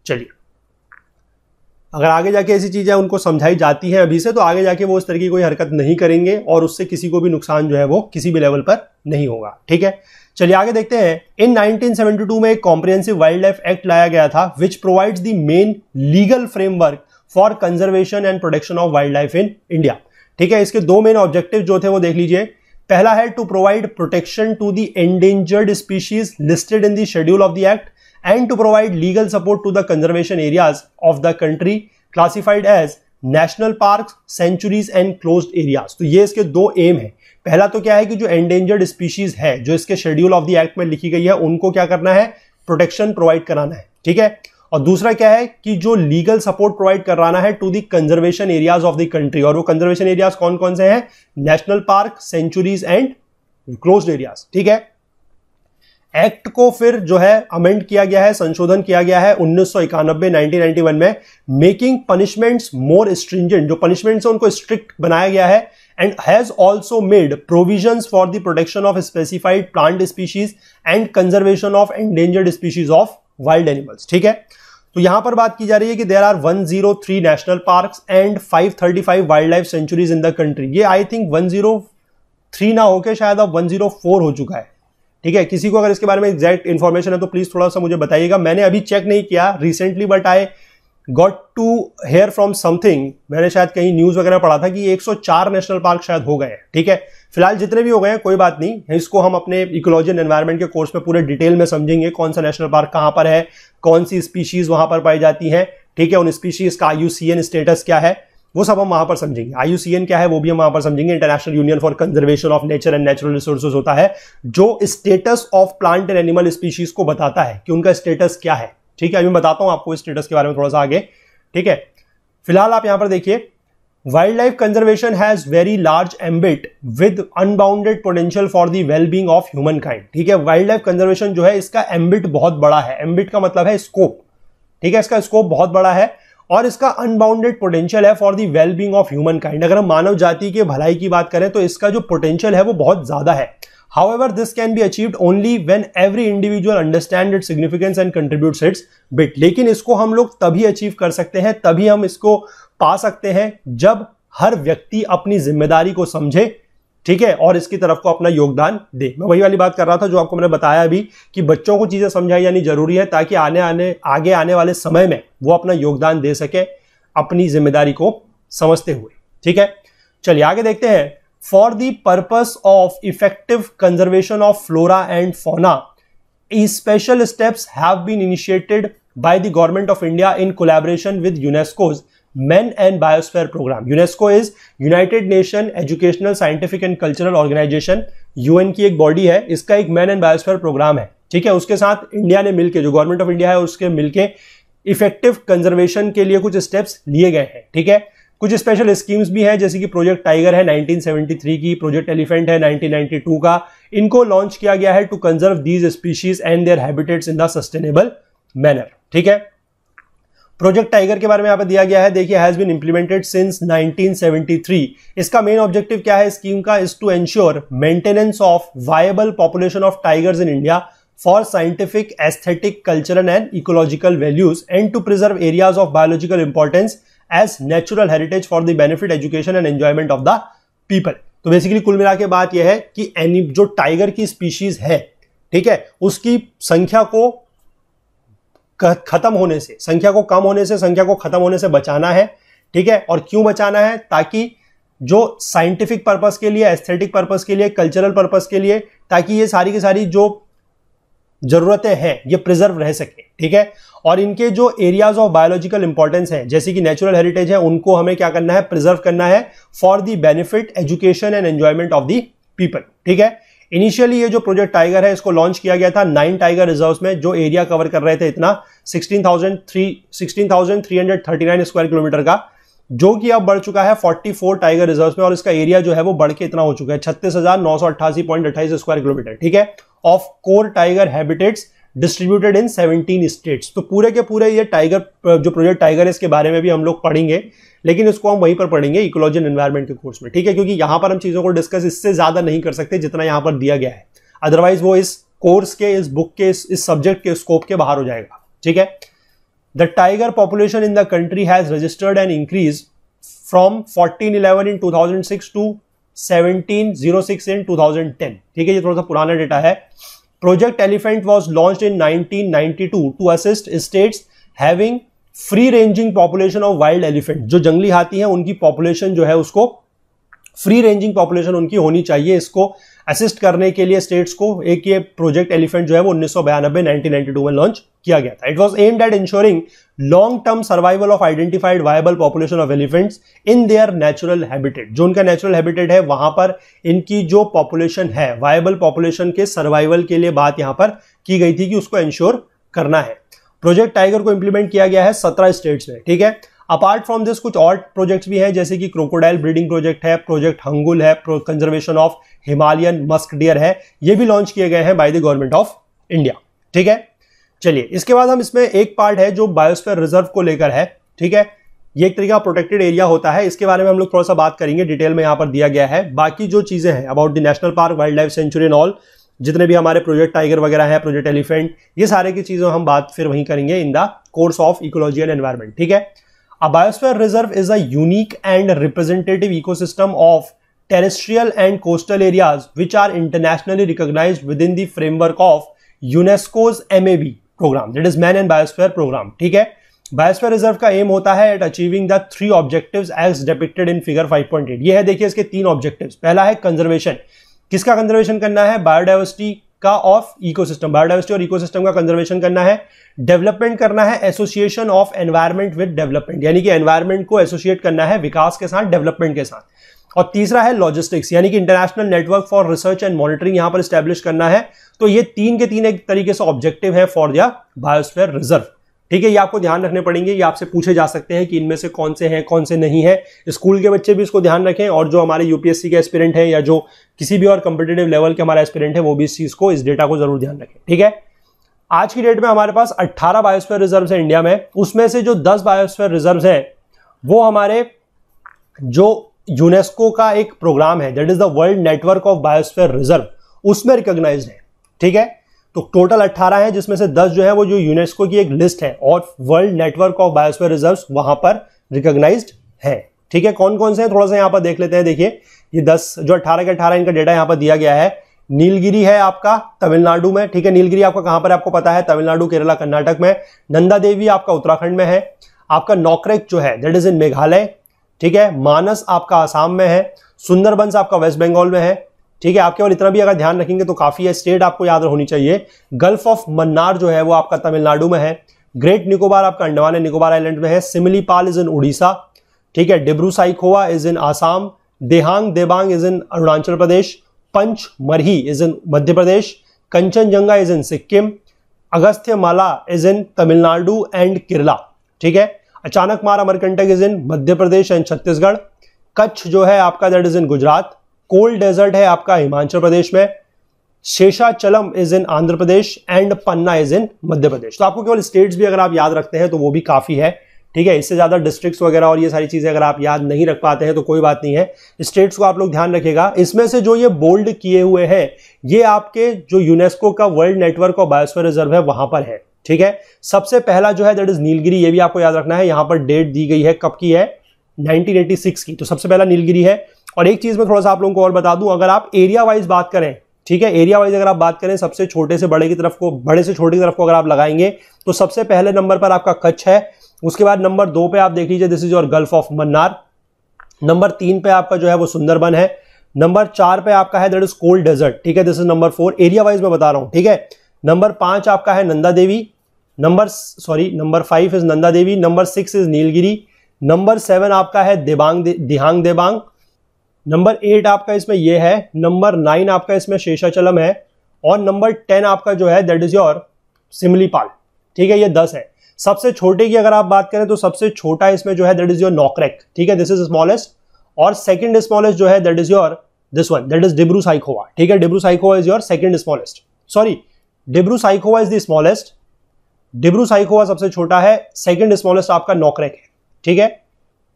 [SPEAKER 1] चलिए अगर आगे जाके ऐसी चीज़ें उनको समझाई जाती हैं अभी से तो आगे जाके वो इस तरह की कोई हरकत नहीं करेंगे और उससे किसी को भी नुकसान जो है वो किसी भी लेवल पर नहीं होगा ठीक है चलिए आगे देखते हैं इन 1972 में एक कॉम्प्रिहेंसिव वाइल्ड लाइफ एक्ट लाया गया था which provides the main legal framework for conservation and protection of wildlife in India ठीक है इसके दो मेन ऑब्जेक्टिव जो थे वो देख लीजिए पहला है to provide protection to the endangered species listed in the schedule of the act and to provide legal support to the conservation areas of the country classified as national park sanctuaries and close areas तो ये इसके दो M है पहला तो क्या है कि जो एंडेंजर्ड स्पीशीज है जो इसके शेड्यूल ऑफ द एक्ट में लिखी गई है उनको क्या करना है प्रोटेक्शन प्रोवाइड कराना है ठीक है और दूसरा क्या है कि जो लीगल सपोर्ट प्रोवाइड कराना है to the conservation areas of the country और वो कंजर्वेशन एरियाज कौन कौन से हैं national park sanctuaries and closed areas ठीक है एक्ट को फिर जो है अमेंड किया गया है संशोधन किया गया है उन्नीस सौ इक्यानबे में मेकिंग पनिशमेंट्स मोर स्ट्रिंजेंट जो पनिशमेंट्स है उनको स्ट्रिक्ट बनाया गया है and has also made provision for the protection of specified plant species and conservation of endangered species of wild animals ठीक है तो यहां पर बात की जा रही है कि there are 103 national parks and 535 wildlife sanctuaries in the country ये आई थिंक 103 ना होके शायद अब 104 हो चुका है ठीक है किसी को अगर इसके बारे में एग्जैक्ट इन्फॉर्मेशन है तो प्लीज़ थोड़ा सा मुझे बताइएगा मैंने अभी चेक नहीं किया recently but I got to hear from something मैंने शायद कहीं न्यूज़ वगैरह पढ़ा था कि 104 नेशनल पार्क शायद हो गए ठीक है फिलहाल जितने भी हो गए हैं कोई बात नहीं इसको हम अपने इकोलॉजी एंड एनवायरमेंट के कोर्स में पूरे डिटेल में समझेंगे कौन सा नेशनल पार्क कहाँ पर है कौन सी स्पीशीज़ वहां पर पाई जाती है ठीक है उन स्पीशीज़ का आयु स्टेटस क्या है वो सब हम वहां पर समझेंगे आईयूसीएन क्या है वो भी हम वहां पर समझेंगे International union for conservation of nature and natural Resources होता है जो status of plant and animal species को बताता है कि उनका स्टेटस क्या है ठीक है अभी मैं बताता हूं आपको स्टेटस के बारे में थोड़ा सा आगे ठीक है फिलहाल आप यहां पर देखिए wildlife conservation has very large ambit with unbounded potential for the wellbeing of humankind ठीक है वाइल्ड लाइफ कंजर्वेशन जो है इसका एम्बिट बहुत बड़ा है एम्बिट का मतलब है स्कोप ठीक है इसका स्कोप बहुत बड़ा है और इसका अनबाउंडेड पोटेंशियल है for the wellbeing of humankind अगर हम मानव जाति के भलाई की बात करें तो इसका जो पोटेंशियल है वो बहुत ज्यादा है however this can be achieve only when every individual understand it significance and contribute its bit लेकिन इसको हम लोग तभी अचीव कर सकते हैं तभी हम इसको पा सकते हैं जब हर व्यक्ति अपनी जिम्मेदारी को समझे ठीक है और इसकी तरफ को अपना योगदान दे मैं वही वाली बात कर रहा था जो आपको मैंने बताया अभी कि बच्चों को चीज़ें समझाई जानी जरूरी है ताकि आने आने आगे आने वाले समय में वो अपना योगदान दे सके अपनी जिम्मेदारी को समझते हुए ठीक है चलिए आगे देखते हैं for the purpose of effective conservation of flora and fauna special steps have been initiated by the government of India in collaboration with UNESCO's Man and biosphere Programme UNESCO is United Nation Educational Scientific and Cultural Organization un की एक body है इसका एक man and biosphere programme है ठीक है उसके साथ इंडिया ने मिलकर जो गवर्नमेंट ऑफ इंडिया है उसके मिलकर इफेक्टिव कंजर्वेशन के लिए कुछ स्टेप्स लिए गए हैं ठीक है कुछ स्पेशल स्कीम्स भी हैं जैसे कि प्रोजेक्ट टाइगर है 1973 की प्रोजेक्ट एलिफेंट है 1992 का इनको लॉन्च किया गया है to conserve these species and their habitats in the sustainable manner ठीक है प्रोजेक्ट टाइगर के बारे में यहाँ पर दिया गया है देखिए हैज बीन इंप्लीमेंटेड सिंस 1973 इसका मेन ऑब्जेक्टिव क्या है स्कीम का is to ensure maintenance of viable population of tigers in India for scientific aesthetic cultural and ecological values and to preserve areas of biological importance as natural heritage for the benefit education and enjoyment of the people तो basically कुल मिला के बात यह है कि जो tiger की स्पीशीज है ठीक है उसकी संख्या को खत्म होने से संख्या को कम होने से संख्या को खत्म होने से बचाना है ठीक है और क्यों बचाना है ताकि जो साइंटिफिक पर्पस के लिए एस्थेटिक पर्पस के लिए कल्चरल पर्पस के लिए ताकि ये सारी की सारी जो जरूरतें हैं ये प्रिजर्व रह सके ठीक है और इनके जो एरियाज ऑफ बायोलॉजिकल इंपॉर्टेंस हैं जैसे कि नेचुरल हेरिटेज है उनको हमें क्या करना है प्रिजर्व करना है for the benefit education and enjoyment of the people ठीक है इनिशियली ये जो प्रोजेक्ट टाइगर है इसको लॉन्च किया गया था नाइन टाइगर रिजर्व में जो एरिया कवर कर रहे थे इतना 16,339 स्क्वायर किलोमीटर का जो कि अब बढ़ चुका है 44 टाइगर रिजर्व में और इसका एरिया जो है वो बढ़ के इतना हो चुका है छत्तीस स्क्वायर किलोमीटर ठीक है of core tiger habitats distributed in 17 states तो पूरे के पूरे ये टाइगर जो प्रोजेक्ट टाइगर है इसके बारे में भी हम लोग पढ़ेंगे लेकिन उसको हम वहीं पर पढ़ेंगे इकोलॉजी एंड एनवायरमेंट के कोर्स में ठीक है क्योंकि यहाँ पर हम चीज़ों को डिस्कस इससे ज़्यादा नहीं कर सकते जितना यहाँ पर दिया गया है अदरवाइज वो इस कोर्स के इस बुक के इस, इस सब्जेक्ट के स्कोप के बाहर हो जाएगा ठीक है the tiger population in the country has registered and increase from fourteen eleven in two thousand six to seventeen zero six in two thousand ten ठीक है ये थोड़ा सा पुराना डेटा है project elephant was launch in nineteen ninety two to assist states having free ranging population of wild elephant जो जंगली हाथी हैं उनकी पॉपुलेशन जो है उसको फ्री रेंजिंग पॉपुलेशन उनकी होनी चाहिए इसको असिस्ट करने के लिए स्टेट्स को एक ये प्रोजेक्ट एलिफेंट जो है वो उन्नीस सौ बयानबे में लॉन्च किया गया था it was aimed at ensuring long term survival of identified viable population of elephants in their natural habitat जो उनका नेचुरल हैबिटेट है वहां पर इनकी जो पॉपुलेशन है वायबल पॉपुलेशन के सर्वाइवल के लिए बात यहां पर की गई थी कि उसको इंश्योर करना है प्रोजेक्ट टाइगर को इंप्लीमेंट किया गया है सत्रह स्टेट्स में ठीक है अपार्ट फ्रॉम दिस कुछ और प्रोजेक्ट्स भी हैं जैसे कि क्रोकोडाइल ब्रीडिंग प्रोजेक्ट है प्रोजेक्ट हंगुल है conservation of Himalayan musk deer है ये भी लॉन्च किए गए हैं by the government of India ठीक है चलिए इसके बाद हम इसमें एक पार्ट है जो बायोस्फेयर रिजर्व को लेकर है ठीक है ये एक तरीका प्रोटेक्टेड एरिया होता है इसके बारे में हम लोग थोड़ा सा बात करेंगे डिटेल में यहाँ पर दिया गया है बाकी जो चीज़ें हैं about the national park wildlife sanctuary and all जितने भी हमारे प्रोजेक्ट टाइगर वगैरह है प्रोजेक्ट एलिफेंट ये सारे की चीजों हम बात फिर वहीं करेंगे in the course of ecology and environment ठीक है a biosphere reserve is a unique and representative ecosystem of terrestrial and coastal areas which are internationally recognise within the framework of UNESCO's M A B programme that is man and biosphere programme ठीक है biosphere reserve का aim होता है at achieving the three objective as depicted in figure five point eight ये है देखिए इसके तीन ऑब्जेक्टिव पहला है कंजर्वेशन किसका कंजर्वेशन करना है बायोडाइवर्सिटी का ऑफ इकोसिस्टम बायोडाइवर्सिटी और इकोसिस्टम का कंजर्वेशन करना है डेवलपमेंट करना है association of environment with development यानी कि एनवायरमेंट को एसोसिएट करना है विकास के साथ डेवलपमेंट के साथ और तीसरा है लॉजिस्टिक्स यानी कि international network for research and monitoring यहां पर स्टैब्लिश करना है तो ये तीन के तीन एक तरीके से ऑब्जेक्टिव है फॉर दिया बायोस्फेयर रिजर्व ठीक है ये आपको ध्यान रखने पड़ेंगे ये आपसे पूछे जा सकते हैं कि इनमें से कौन से हैं कौन से नहीं है स्कूल के बच्चे भी इसको ध्यान रखें और जो हमारे यूपीएससी के एस्पिरेंट हैं या जो किसी भी और कंपिटेटिव लेवल के हमारा एस्पिरेंट है वो भी इस चीज़ को इस डेटा को जरूर ध्यान रखें ठीक है आज की डेट में हमारे पास अट्ठारह बायोस्फेयर रिजर्व हैं इंडिया में उसमें से जो दस बायोस्फेयर रिजर्व हैं वो हमारे जो यूनेस्को का एक प्रोग्राम है that is the world network of biosphere reserve उसमें रिकोगनाइज है ठीक है तो टोटल 18 है जिसमें से 10 जो है वो जो यूनेस्को की एक लिस्ट है और world network of biosphere reserves वहां पर रिकॉग्नाइज्ड है ठीक है कौन कौन से हैं थोड़ा सा यहां पर देख लेते हैं देखिए ये 10 जो 18 के 18 इनका डेटा यहां पर दिया गया है नीलगिरी है आपका तमिलनाडु में ठीक है नीलगिरी आपका कहां पर आपको पता है तमिलनाडु केरला कर्नाटक में नंदा देवी आपका उत्तराखंड में है आपका नौकरेक जो है दैट इज इन मेघालय ठीक है मानस आपका आसाम में है सुंदरबंस आपका वेस्ट बंगाल में है ठीक है आपके और इतना भी अगर ध्यान रखेंगे तो काफ़ी है स्टेट आपको याद होनी चाहिए गल्फ ऑफ मन्नार जो है वो आपका तमिलनाडु में है ग्रेट निकोबार आपका अंडमान है निकोबार आइलैंड में है सिमलीपाल इज इन उड़ीसा ठीक है Dibru Saikhowa is in Assam Dehang Dibang is in Arunachal Pradesh Panch Marhi is in Madhya Pradesh Kanchenjunga is in Sikkim Agasthya Mala is in Tamil Nadu and Kerala ठीक है Achanakmar Amarkantak is in Madhya Pradesh and Chhattisgarh Kutch जो है आपका that is in Gujarat cold desert है आपका हिमाचल प्रदेश में Seshachalam is in Andhra Pradesh and Panna is in Madhya Pradesh तो आपको केवल स्टेट्स भी अगर आप याद रखते हैं तो वो भी काफी है ठीक है इससे ज़्यादा डिस्ट्रिक्ट्स वगैरह और ये सारी चीज़ें अगर आप याद नहीं रख पाते हैं तो कोई बात नहीं है स्टेट्स को आप लोग ध्यान रखेगा इसमें से जो ये बोल्ड किए हुए हैं ये आपके जो यूनेस्को का world network of biosphere reserve है वहां पर है ठीक है सबसे पहला जो है दैट इज नीलगिरी ये भी आपको याद रखना है यहां पर डेट दी गई है कब की है 1986 की तो सबसे पहला नीलगिरी है और एक चीज़ में थोड़ा सा आप लोगों को और बता दूं अगर आप एरिया वाइज बात करें ठीक है एरिया वाइज अगर आप बात करें सबसे छोटे से बड़े की तरफ को बड़े से छोटे की तरफ को अगर आप लगाएंगे तो सबसे पहले नंबर पर आपका कच्छ है उसके बाद नंबर दो पे आप देख लीजिए this is your gulf of Mannar number तीन पे आपका जो है वो सुंदरबन है नंबर चार पे आपका है दैट इज कोल्ड डेजर्ट ठीक है this is number four area wise मैं बता रहा हूं ठीक है नंबर पांच आपका है Nanda Devi number sorry number five is Nanda Devi number six is Nilgiri number seven आपका है देबांग दिहांग देबांग नंबर एट आपका इसमें यह है नंबर नाइन आपका इसमें शेषाचलम है और नंबर टेन आपका जो है दैट इज योर सिमलीपाल ठीक है ये दस है सबसे छोटे की अगर आप बात करें तो सबसे छोटा इसमें जो है दैट इज योर नॉकरेक ठीक है दिस इज स्मॉलेस्ट और सेकंड स्मॉलेस्ट जो है that is your this one that is Dibru Saikhowa ठीक है Dibru Saikhowa is your second smallest sorry Dibru Saikhowa is the smallest Dibru Saikhowa सबसे छोटा है सेकंड स्मॉलेस्ट आपका नॉकरेक है ठीक है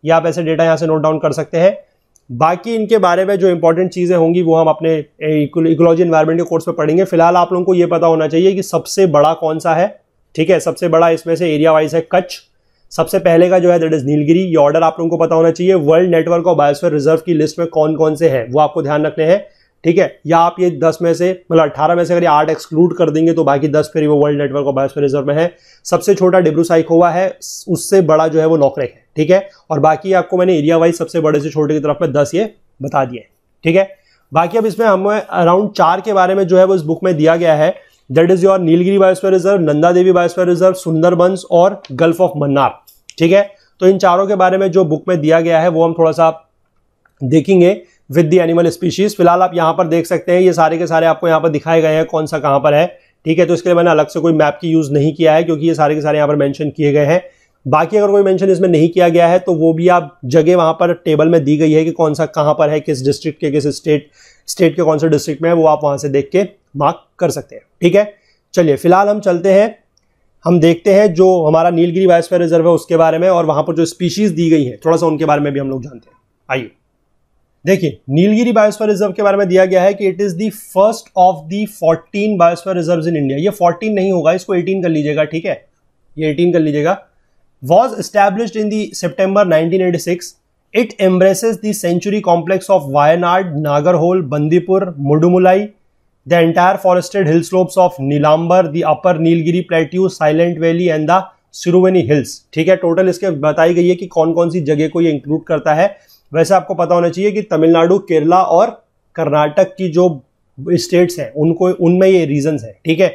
[SPEAKER 1] ये आप ऐसे डेटा यहां से नोट डाउन कर सकते हैं बाकी इनके बारे में जो इंपॉर्टेंट चीज़ें होंगी वो हम अपने इकोलॉजी इन्वायरमेंट के कोर्स में पढ़ेंगे फिलहाल आप लोगों को ये पता होना चाहिए कि सबसे बड़ा कौन सा है ठीक है सबसे बड़ा इसमें से एरिया वाइज है कच्छ सबसे पहले का जो है दैट इज नीलगिरी ये ऑर्डर आप लोगों को पता होना चाहिए वर्ल्ड नेटवर्क और बायोस्फीयर रिजर्व की लिस्ट में कौन कौन से हैं वो आपको ध्यान रखने हैं ठीक है या आप ये दस में से मतलब अट्ठारह में से अगर ये आठ एक्सक्लूड कर देंगे तो बाकी दस फिर वो वर्ल्ड नेटवर्क और बायोस्फीयर रिजर्व में है सबसे छोटा डिब्रू साइकोवा है उससे बड़ा जो है वो नौकरे है ठीक है और बाकी आपको मैंने एरिया वाइज सबसे बड़े से छोटे की तरफ में दस ये बता दिए ठीक है बाकी अब इसमें हमें अराउंड चार के बारे में जो है वो इस बुक में दिया गया है that is your Nilgiri biosphere reserve Nanda Devi biosphere reserve Sundarbans और गल्फ ऑफ मन्नार ठीक है तो इन चारों के बारे में जो बुक में दिया गया है वो हम थोड़ा सा देखेंगे विद द एनिमल स्पीशीज फिलहाल आप यहाँ पर देख सकते हैं ये सारे के सारे आपको यहाँ पर दिखाए गए हैं कौन सा कहाँ पर है ठीक है तो इसके लिए मैंने अलग से कोई मैप की यूज़ नहीं किया है क्योंकि ये सारे के सारे यहाँ पर मैंशन किए गए हैं बाकी अगर कोई मेंशन इसमें नहीं किया गया है तो वो भी आप जगह वहाँ पर टेबल में दी गई है कि कौन सा कहाँ पर है किस डिस्ट्रिक्ट के किस स्टेट स्टेट के कौन से डिस्ट्रिक्ट में है वो आप वहाँ से देख के मार्क कर सकते हैं ठीक है चलिए फिलहाल हम चलते हैं हम देखते हैं जो हमारा नीलगिरी वायसफेयर रिजर्व है उसके बारे में और वहाँ पर जो स्पीशीज़ दी गई है थोड़ा सा उनके बारे में भी हम लोग जानते हैं आइए देखिए नीलगिरी बायोस्फेयर रिजर्व के बारे में दिया गया है कि it is the first of the 14 biosphere reserves in India ये 14 नहीं होगा इसको 18 कर लीजिएगा ठीक है ये 18 कर लीजिएगा was established in the September 1986. It embraces the sanctuary complex of Wayanad, Nagarhole, Bandipur, Mudumulai, the entire forested hill slopes of Nilambar, the upper Nilgiri plateau, Silent Valley and the Siruvani hills ठीक है total इसके बताई गई है कि कौन कौन सी जगह को ये इंक्लूड करता है वैसे आपको पता होना चाहिए कि तमिलनाडु केरला और कर्नाटक की जो स्टेट्स हैं उनको उनमें ये रीजन है ठीक है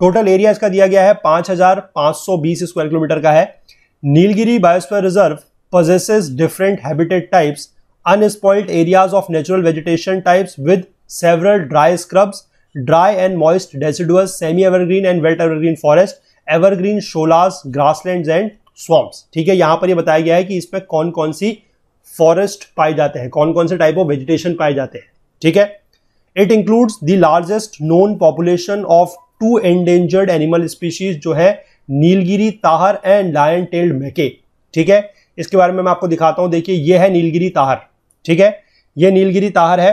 [SPEAKER 1] टोटल एरिया इसका दिया गया है 5,520 स्क्वायर किलोमीटर का है Nilgiri biosphere reserve possesses different habitat types unspoiled areas of natural vegetation types with several dry scrubs dry and moist deciduous semi evergreen and wet evergreen forest evergreen sholas grasslands and swamps ठीक है यहां पर यह बताया गया है कि इसमें कौन कौन सी फॉरेस्ट पाए जाते हैं कौन कौन से टाइप ऑफ वेजिटेशन पाए जाते हैं ठीक है it includes the largest known population of two endangered animal species जो है Nilgiri tahr and lion tailed macaque ठीक है इसके बारे में मैं आपको दिखाता हूँ देखिए ये है नीलगिरी ताहर ठीक है ये नीलगिरी ताहर है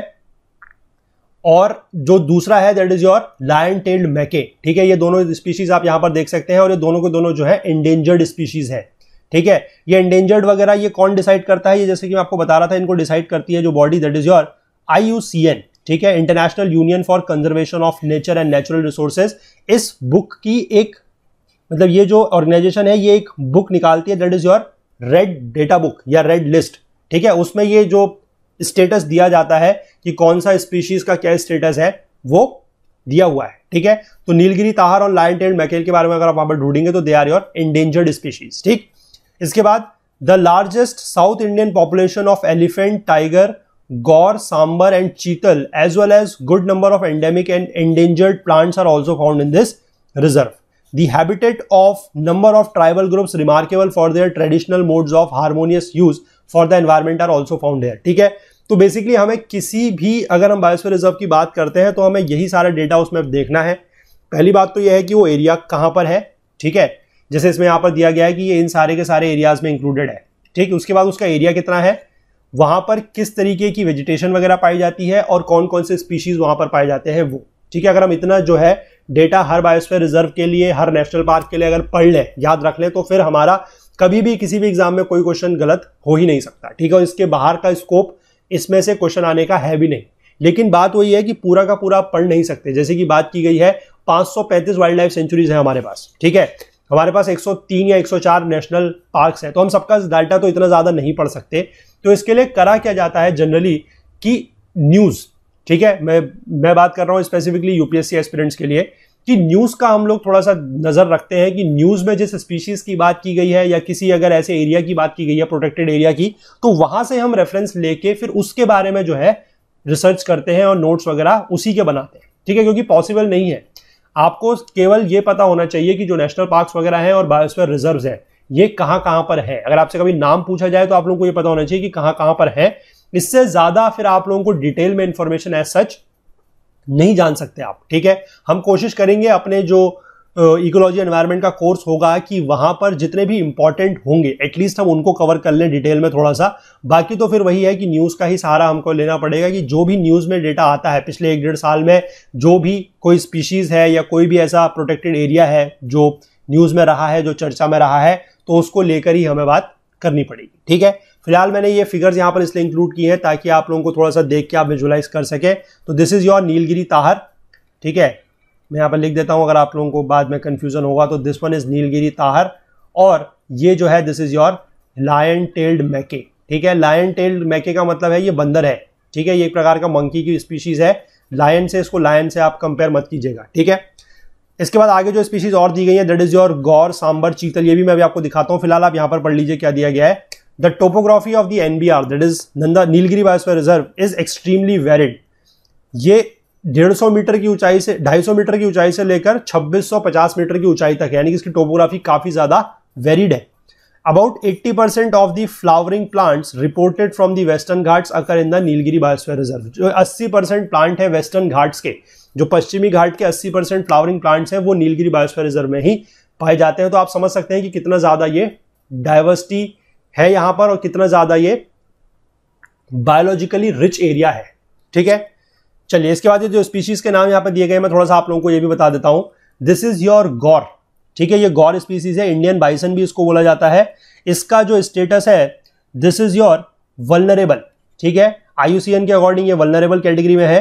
[SPEAKER 1] और जो दूसरा है that is your lion tailed macaque ठीक है ये दोनों स्पीशीज आप यहाँ पर देख सकते हैं और ये दोनों के दोनों जो है इंडेंजर्ड स्पीशीज है ठीक है ये इंडेंजर्ड वगैरह ये कौन डिसाइड करता है ये जैसे कि मैं आपको बता रहा था इनको डिसाइड करती है जो body that is your I ठीक है international union for conservation of nature and natural resources इस बुक की एक मतलब ये जो ऑर्गेनाइजेशन है ये एक बुक निकालती है that is your red data book या रेड लिस्ट ठीक है उसमें ये जो स्टेटस दिया जाता है कि कौन सा स्पीशीज का क्या स्टेटस है वो दिया हुआ है ठीक है तो नीलगिरी ताहर और लाइन टेल्ड मैकेल के बारे में अगर आप वहां पर ढूंढेंगे तो they are your endangered species ठीक इसके बाद the largest south Indian population of elephant tiger gaur sambar and chital as well as good number of endemic and endangered plants are also found in this reserve the habitat of number of tribal groups remarkable for their traditional modes of harmonious use for the environment are also found here ठीक है तो basically हमें किसी भी अगर हम biosphere reserve की बात करते हैं तो हमें यही सारा डेटा उसमें देखना है पहली बात तो यह है कि वो एरिया कहाँ पर है ठीक है जैसे इसमें यहाँ पर दिया गया है कि ये इन सारे के सारे एरियाज में इंक्लूडेड है ठीक है उसके बाद उसका एरिया कितना है वहां पर किस तरीके की वेजिटेशन वगैरह पाई जाती है और कौन कौन से स्पीशीज़ वहां पर पाए जाते हैं वो ठीक है अगर हम इतना जो है डेटा हर बायोस्फीयर रिजर्व के लिए हर नेशनल पार्क के लिए अगर पढ़ लें याद रख लें तो फिर हमारा कभी भी किसी भी एग्जाम में कोई क्वेश्चन गलत हो ही नहीं सकता ठीक है और इसके बाहर का स्कोप इसमें से क्वेश्चन आने का है भी नहीं लेकिन बात वही है कि पूरा का पूरा आप पढ़ नहीं सकते जैसे कि बात की गई है 535 वाइल्ड लाइफ सेंचुरीज है हमारे पास ठीक है हमारे पास 103 या 104 नेशनल पार्क्स हैं तो हम सबका डाटा तो इतना ज़्यादा नहीं पढ़ सकते तो इसके लिए करा क्या जाता है जनरली कि न्यूज़ ठीक है मैं मैं बात कर रहा हूँ स्पेसिफिकली यूपीएससी एस्पिरेंट्स के लिए कि न्यूज़ का हम लोग थोड़ा सा नज़र रखते हैं कि न्यूज़ में जिस स्पीशीज़ की बात की गई है या किसी अगर ऐसे एरिया की बात की गई है प्रोटेक्टेड एरिया की तो वहाँ से हम रेफरेंस लेके फिर उसके बारे में जो है रिसर्च करते हैं और नोट्स वगैरह उसी के बनाते हैं ठीक है क्योंकि पॉसिबल नहीं है आपको केवल ये पता होना चाहिए कि जो नेशनल पार्क्स वगैरह हैं और बायोस्फीयर रिजर्व्स हैं ये कहाँ कहाँ पर है अगर आपसे कभी नाम पूछा जाए तो आप लोगों को ये पता होना चाहिए कि कहाँ कहाँ पर है इससे ज्यादा फिर आप लोगों को डिटेल में इंफॉर्मेशन एज सच नहीं जान सकते आप ठीक है हम कोशिश करेंगे अपने जो इकोलॉजी एनवायरनमेंट का कोर्स होगा कि वहां पर जितने भी इंपॉर्टेंट होंगे एटलीस्ट हम उनको कवर कर लें डिटेल में थोड़ा सा बाकी तो फिर वही है कि न्यूज़ का ही सहारा हमको लेना पड़ेगा कि जो भी न्यूज़ में डेटा आता है पिछले एक डेढ़ साल में जो भी कोई स्पीशीज़ है या कोई भी ऐसा प्रोटेक्टेड एरिया है जो न्यूज़ में रहा है जो चर्चा में रहा है तो उसको लेकर ही हमें बात करनी पड़ेगी ठीक है फिलहाल मैंने ये फिगर्स यहाँ पर इसलिए इंक्लूड किए हैं ताकि आप लोगों को थोड़ा सा देख के आप विजुलाइज कर सकें तो this is your Nilgiri tahr ठीक है मैं यहाँ पर लिख देता हूँ अगर आप लोगों को बाद में कन्फ्यूजन होगा तो this one is Nilgiri tahr और ये जो है this is your lion tailed macaque ठीक है लायन टेल्ड मैके का मतलब है ये बंदर है ठीक है ये एक प्रकार का मंकी की स्पीशीज़ है लायन से इसको लायन से आप कंपेयर मत कीजिएगा ठीक है इसके बाद आगे जो स्पीशीज़ और दी गई है that is your gaur sambar chital ये भी मैं अभी आपको दिखाता हूँ फिलहाल आप यहाँ पर पढ़ लीजिए क्या दिया गया है The topography of the NBR, that is Nanda Nilgiri Biosphere Reserve, is extremely varied. ये 150 मीटर की ऊंचाई से 250 मीटर की ऊंचाई से लेकर 2650 मीटर की ऊंचाई तक है यानी कि इसकी टोपोग्राफी काफ़ी ज़्यादा वेरिड है about 80 percent of the flowering plants reported from the western Ghats occur in the Nilgiri biosphere reserve जो 80 परसेंट प्लांट है वेस्टर्न घाट्स के जो पश्चिमी घाट के 80 परसेंट फ्लावरिंग प्लांट्स हैं वो नीलगिरी बायोस्फीयर रिजर्व में ही पाए जाते हैं तो आप समझ सकते हैं कि कितना ज़्यादा ये डायवर्सिटी है यहां पर और कितना ज्यादा ये बायोलॉजिकली रिच एरिया है ठीक है चलिए इसके बाद ये जो स्पीशीज के नाम यहाँ पर दिए गए मैं थोड़ा सा आप लोगों को ये भी बता देता हूं दिस इज योर गौर ठीक है ये गौर स्पीसीज है इंडियन बाइसन भी इसको बोला जाता है इसका जो स्टेटस है दिस इज योर वलनरेबल ठीक है आईयूसीएन के अकॉर्डिंग ये वलनरेबल कैटेगरी में है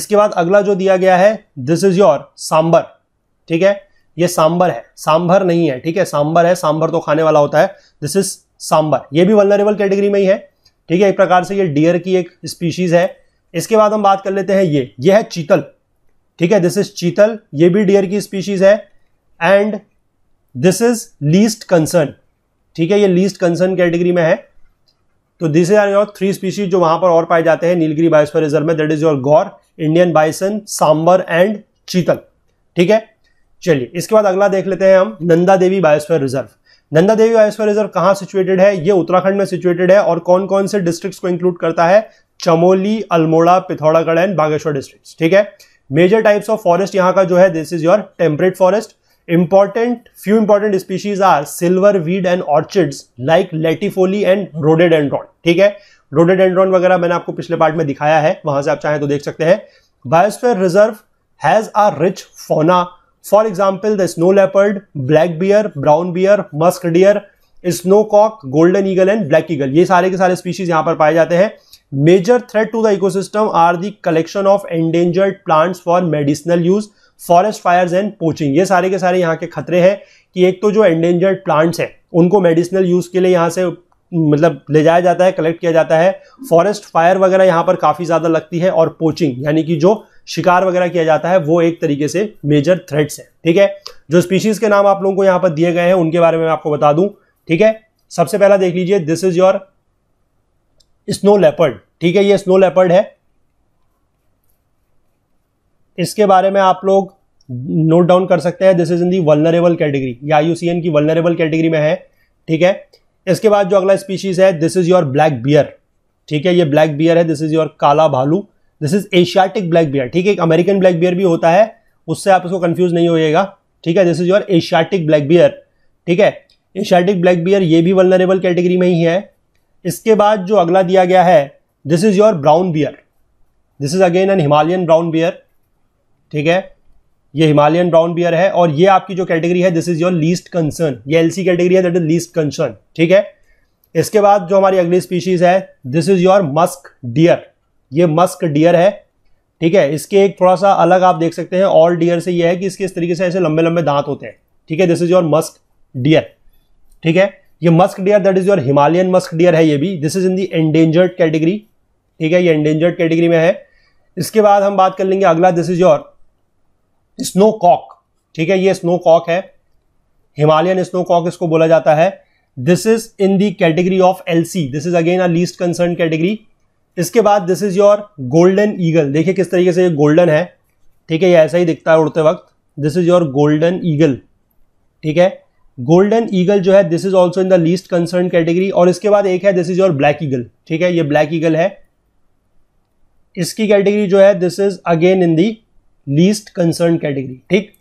[SPEAKER 1] इसके बाद अगला जो दिया गया है दिस इज योर सांबर ठीक है ये सांबर है सांभर नहीं है ठीक है सांबर है सांभर तो खाने वाला होता है दिस इज सांबर ये भी वल्नरेबल कैटेगरी में ही है ठीक है एक प्रकार से ये डियर की एक स्पीशीज़ है इसके बाद हम बात कर लेते हैं ये ये है चीतल ठीक है दिस इज चीतल ये भी डियर की स्पीशीज़ है and this is least concern ठीक है ये लीस्ट कंसर्न कैटेगरी में है तो this are your three species जो वहां पर और पाए जाते हैं नीलगिरी बायोस्फर रिजर्व में that is your gaur Indian bison sambar and chital ठीक है चलिए इसके बाद अगला देख लेते हैं हम Nanda Devi biosphere reserve Nanda Devi biosphere reserve कहाँ सिचुएटेड है ये उत्तराखंड में सिचुएटेड है और कौन कौन से डिस्ट्रिक्ट्स को इंक्लूड करता है चमोली अल्मोड़ा पिथौरागढ़ एंड बागेश्वर डिस्ट्रिक्ट ठीक है मेजर टाइप्स ऑफ फॉरेस्ट यहाँ का जो है this is your temperate forest important few important species are silver weed and orchids like latifolia and rhododendron ठीक है रोडेड एंड्रॉन वगैरह मैंने आपको पिछले पार्ट में दिखाया है वहां से आप चाहें तो देख सकते हैं biosphere reserve has a rich fauna for example the snow leopard black bear brown bear musk deer snowcock golden eagle and black eagle ये सारे के सारे स्पीशीज यहाँ पर पाए जाते हैं major threat to the ecosystem are the collection of endangered plants for medicinal use forest fires and poaching ये सारे के सारे यहाँ के खतरे हैं कि एक तो जो एंडेंजर्ड प्लांट्स हैं उनको मेडिसिनल यूज के लिए यहाँ से मतलब ले जाया जाता है कलेक्ट किया जाता है फॉरेस्ट फायर वगैरह यहाँ पर काफ़ी ज़्यादा लगती है और पोचिंग यानी कि जो शिकार वगैरह किया जाता है वो एक तरीके से मेजर थ्रेट्स है ठीक है जो स्पीशीज के नाम आप लोगों को यहां पर दिए गए हैं उनके बारे में आपको बता दूं ठीक है सबसे पहला देख लीजिए this is your snow leopard ठीक है ये स्नो लेपर्ड है इसके बारे में आप लोग नोट डाउन कर सकते हैं this is in the vulnerable category या आईयूसीएन की वलनरेबल कैटेगरी में है ठीक है इसके बाद जो अगला स्पीशीज है this is your black bear ठीक है ये ब्लैक बियर है दिस इज योर काला भालू this is Asiatic black bear ठीक है एक अमेरिकन ब्लैक बियर भी होता है उससे आप इसको कंफ्यूज नहीं होइएगा ठीक है this is your Asiatic black bear ठीक है एशियाटिक ब्लैक बियर ये भी वलनरेबल कैटेगरी में ही है इसके बाद जो अगला दिया गया है this is your brown bear this is again an Himalayan brown bear ठीक है ये हिमालयन ब्राउन बियर है और ये आपकी जो कैटेगरी है this is your least concern ये एलसी कैटेगरी है दैट इज लीस्ट कंसर्न ठीक है इसके बाद जो हमारी अगली स्पीशीज है this is your musk deer ये मस्क डियर है ठीक है इसके एक थोड़ा सा अलग आप देख सकते हैं ऑल डियर से ये है कि इसके इस तरीके से ऐसे लंबे लंबे दांत होते हैं ठीक है this is your musk deer ठीक है ये musk deer that is your Himalayan musk deer है ये भी this is in the endangered category ठीक है ये एंडेंजर्ड कैटेगरी में है इसके बाद हम बात कर लेंगे अगला this is your snowcock ठीक है ये स्नो कॉक है हिमालयन स्नो कॉक इसको बोला जाता है this is in the category of LC this is again a least concern category इसके बाद this is your golden eagle देखिए किस तरीके से ये गोल्डन है ठीक है ये ऐसा ही दिखता है उड़ते वक्त this is your golden eagle ठीक है गोल्डन ईगल जो है this is also in the least concern category और इसके बाद एक है this is your black eagle ठीक है ये ब्लैक ईगल है इसकी कैटेगरी जो है this is again in the least concern category ठीक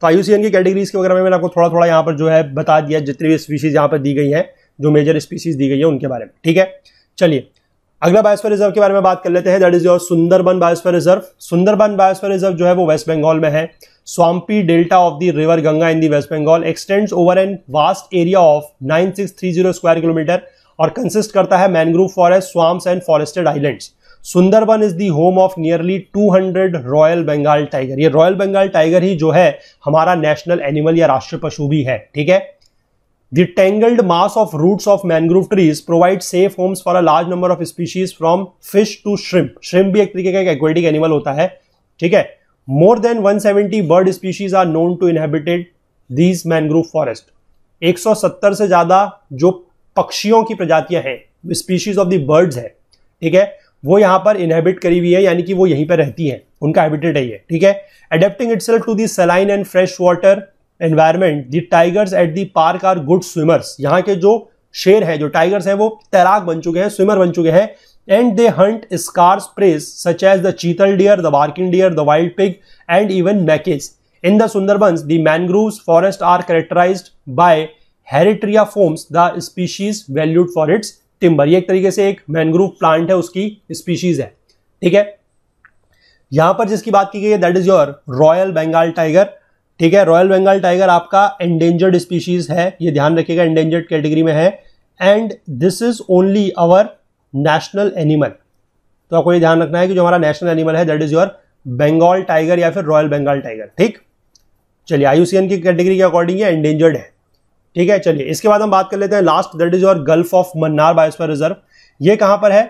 [SPEAKER 1] तो आयुसीएन की कैटेगरीज के वगैरह में मैंने आपको थोड़ा थोड़ा यहाँ पर जो है बता दिया जितनी भी स्पीशीज यहाँ पर दी गई हैं जो मेजर स्पीसीज दी गई है उनके बारे में ठीक है चलिए अगला बायोस्फीयर रिजर्व के बारे में बात कर लेते हैं that is your Sundarban biosphere reserve Sundarban biosphere reserve जो है वो वेस्ट बंगाल में है swampy delta of the river Ganga in the West Bengal extends over an vast area of nine six three zero square kilometre और कंसिस्ट करता है mangrove forest swamps and forested islands Sundarban is the home of nearly 200 royal Bengal tiger ये royal Bengal tiger ही जो है हमारा national animal या राष्ट्रीय पशु भी है ठीक है The tangled mass of roots of mangrove trees provide safe homes for a large number of species from fish to shrimp. Shrimp भी एक तरीके का एक aquatic animal होता है ठीक है More than 170 bird species are known to inhabit these mangrove forest. 170 से ज़्यादा जो पक्षियों की प्रजातियां हैं species of the birds है ठीक है वो यहां पर inhabit करी हुई है यानी कि वो यहीं पर रहती है उनका habitat है ये ठीक है Adapting itself to the saline and fresh water, environment the tigers at the park are good swimmers यहाँ के जो शेर हैं जो टाइगर्स हैं वो तैराक बन चुके हैं स्विमर बन चुके हैं and they hunt scarce prey such as the chital deer the barking deer the wild pig and even macaques in the Sundarbans the mangrove forest are characterise by heritiera fomes the species valued for its timber ये एक तरीके से एक mangrove plant है उसकी species है ठीक है यहां पर जिसकी बात की गई है that is your royal Bengal tiger ठीक है रॉयल बंगाल टाइगर आपका एंडेंजर्ड स्पीशीज है ये ध्यान रखिएगा एंडेंजर्ड कैटेगरी में है and this is only our national animal तो आपको ये ध्यान रखना है कि जो हमारा नेशनल एनिमल है that is your Bengal tiger या फिर रॉयल बंगाल टाइगर ठीक चलिए आयुसीएन की कैटेगरी के अकॉर्डिंग ये एंडेंजर्ड है ठीक है चलिए इसके बाद हम बात कर लेते हैं last that is your gulf of Mannar biosphere reserve ये कहां पर है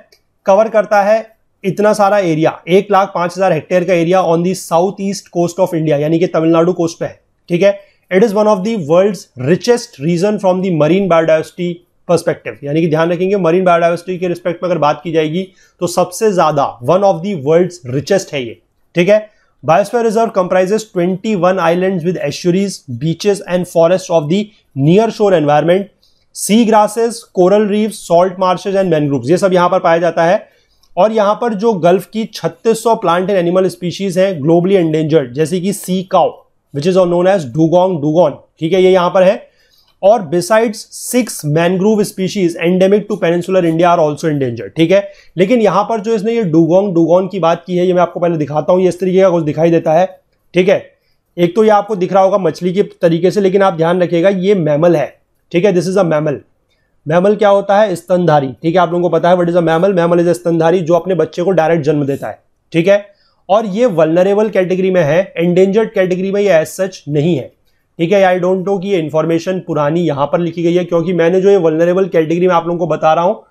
[SPEAKER 1] कवर करता है इतना सारा एरिया एक लाख पांच हजार हेक्टेयर का area on the south east coast of India यानी कि तमिलनाडु कोस्ट पे है ठीक है it is one of the world richest region from the marine biodiversity perspective यानी कि ध्यान रखेंगे मरीन बायोडाइवर्सिटी के रिस्पेक्ट में अगर बात की जाएगी तो सबसे ज्यादा one of the world richest है ये ठीक है biosphere reserve comprises 21 island with estuaries beaches and forest of the near shore environment sea grasses coral reef salt marshes and mangrove ये सब यहां पर पाया जाता है और यहाँ पर जो गल्फ की 3600 प्लांट एंड एनिमल स्पीशीज हैं ग्लोबली एंडेंजर्ड जैसे कि sea cow which is known as dugong dugong ठीक है ये यहाँ पर है और besides six mangrove species endemic to peninsular India are also endangered ठीक है लेकिन यहाँ पर जो इसने ये डूगोंग डूगोन की बात की है ये मैं आपको पहले दिखाता हूँ ये इस तरीके का कुछ दिखाई देता है ठीक है एक तो ये आपको दिख रहा होगा मछली के तरीके से लेकिन आप ध्यान रखिएगा ये मैमल है ठीक है this is a mammal mammal क्या होता है स्तनधारी ठीक है आप लोगों को पता है what is a mammal mammal is a स्तनधारी जो अपने बच्चे को डायरेक्ट जन्म देता है ठीक है और ये वलनरेबल कैटेगरी में है एंडेंजर्ड कैटेगरी में ये एज सच नहीं है ठीक है आई डोंट नो कि ये इन्फॉर्मेशन पुरानी यहाँ पर लिखी गई है क्योंकि मैंने जो ये वलनरेबल कैटेगरी में आप लोगों को बता रहा हूँ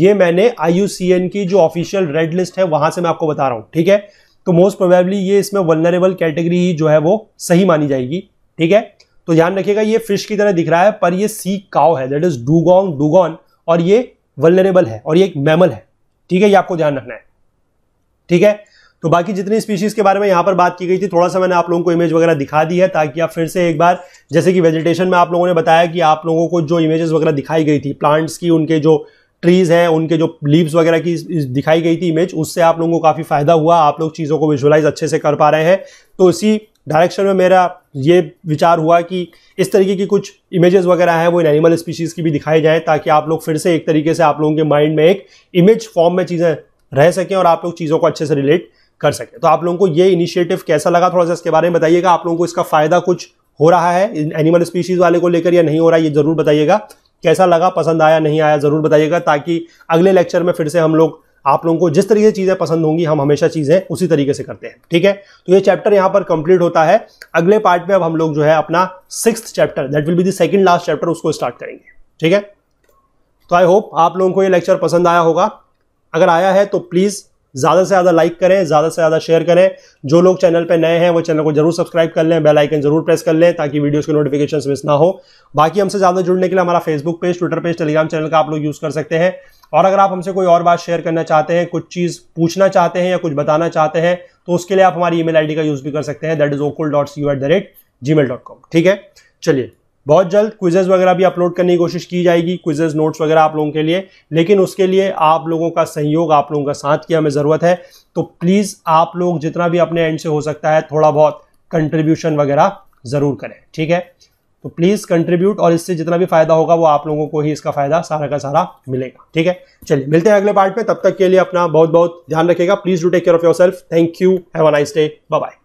[SPEAKER 1] ये मैंने आई की जो ऑफिशियल रेड लिस्ट है वहां से मैं आपको बता रहा हूँ ठीक है तो मोस्ट प्रोबेबली ये इसमें वलनरेबल कैटेगरी ही जो है वो सही मानी जाएगी ठीक है तो ध्यान रखिएगा ये फिश की तरह दिख रहा है पर ये सी काव है दैट इज डूगोंग डूगोन और ये वलनरेबल है और ये एक मैमल है ठीक है ये आपको ध्यान रखना है ठीक है तो बाकी जितनी स्पीशीज के बारे में यहां पर बात की गई थी थोड़ा सा मैंने आप लोगों को इमेज वगैरह दिखा दी है ताकि आप फिर से एक बार जैसे कि वेजिटेशन में आप लोगों ने बताया कि आप लोगों को जो इमेजेस वगैरह दिखाई गई थी प्लांट्स की उनके जो ट्रीज हैं उनके जो लीव्स वगैरह की दिखाई गई थी इमेज उससे आप लोगों को काफ़ी फायदा हुआ आप लोग चीज़ों को विजुअलाइज अच्छे से कर पा रहे हैं तो इसी डायरेक्शन में मेरा ये विचार हुआ कि इस तरीके की कुछ इमेजेस वगैरह हैं वो इन एनिमल स्पीशीज़ की भी दिखाई जाए ताकि आप लोग फिर से एक तरीके से आप लोगों के माइंड में एक इमेज फॉर्म में चीज़ें रह सकें और आप लोग चीज़ों को अच्छे से रिलेट कर सकें तो आप लोगों को ये इनिशिएटिव कैसा लगा थोड़ा सा इसके बारे में बताइएगा आप लोगों को इसका फ़ायदा कुछ हो रहा है एनिमल स्पीशीज़ वाले को लेकर या नहीं हो रहा है ये ज़रूर बताइएगा कैसा लगा पसंद आया नहीं आया ज़रूर बताइएगा ताकि अगले लेक्चर में फिर से हम लोग आप लोगों को जिस तरीके से चीज़ें पसंद होंगी हम हमेशा चीज़ें उसी तरीके से करते हैं ठीक है तो ये चैप्टर यहां पर कंप्लीट होता है अगले पार्ट में अब हम लोग जो है अपना six chapter that will be the second last chapter उसको स्टार्ट करेंगे ठीक है तो आई होप आप लोगों को ये लेक्चर पसंद आया होगा अगर आया है तो प्लीज़ ज़्यादा से ज़्यादा लाइक करें ज़्यादा से ज़्यादा शेयर करें जो लोग चैनल पर नए हैं वो चैनल को जरूर सब्सक्राइब कर लें बेल आइकन जरूर प्रेस कर लें ताकि वीडियोस के नोटिफिकेशन मिस ना हो बाकी हमसे ज़्यादा जुड़ने के लिए हमारा Facebook page Twitter page Telegram channel का आप लोग यूज़ कर सकते हैं और अगर आप हमसे कोई और बात शेयर करना चाहते हैं कुछ चीज़ पूछना चाहते हैं या कुछ बताना चाहते हैं तो उसके लिए आप हमारी ईमेल आईडी का यूज़ भी कर सकते हैं that is okul dot c at the rate Gmail dot com ठीक है चलिए बहुत जल्द क्विजेज वगैरह भी अपलोड करने की कोशिश की जाएगी क्विजेज नोट्स वगैरह आप लोगों के लिए लेकिन उसके लिए आप लोगों का सहयोग आप लोगों का साथ की हमें ज़रूरत है तो प्लीज़ आप लोग जितना भी अपने एंड से हो सकता है थोड़ा बहुत कंट्रीब्यूशन वगैरह ज़रूर करें ठीक है तो प्लीज़ कंट्रीब्यूट और इससे जितना भी फायदा होगा वो आप लोगों को ही इसका फायदा सारा का सारा मिलेगा ठीक है चलिए मिलते हैं अगले पार्ट में तब तक के लिए अपना बहुत बहुत ध्यान रखेगा please do take care of your self thank you have a nice day bye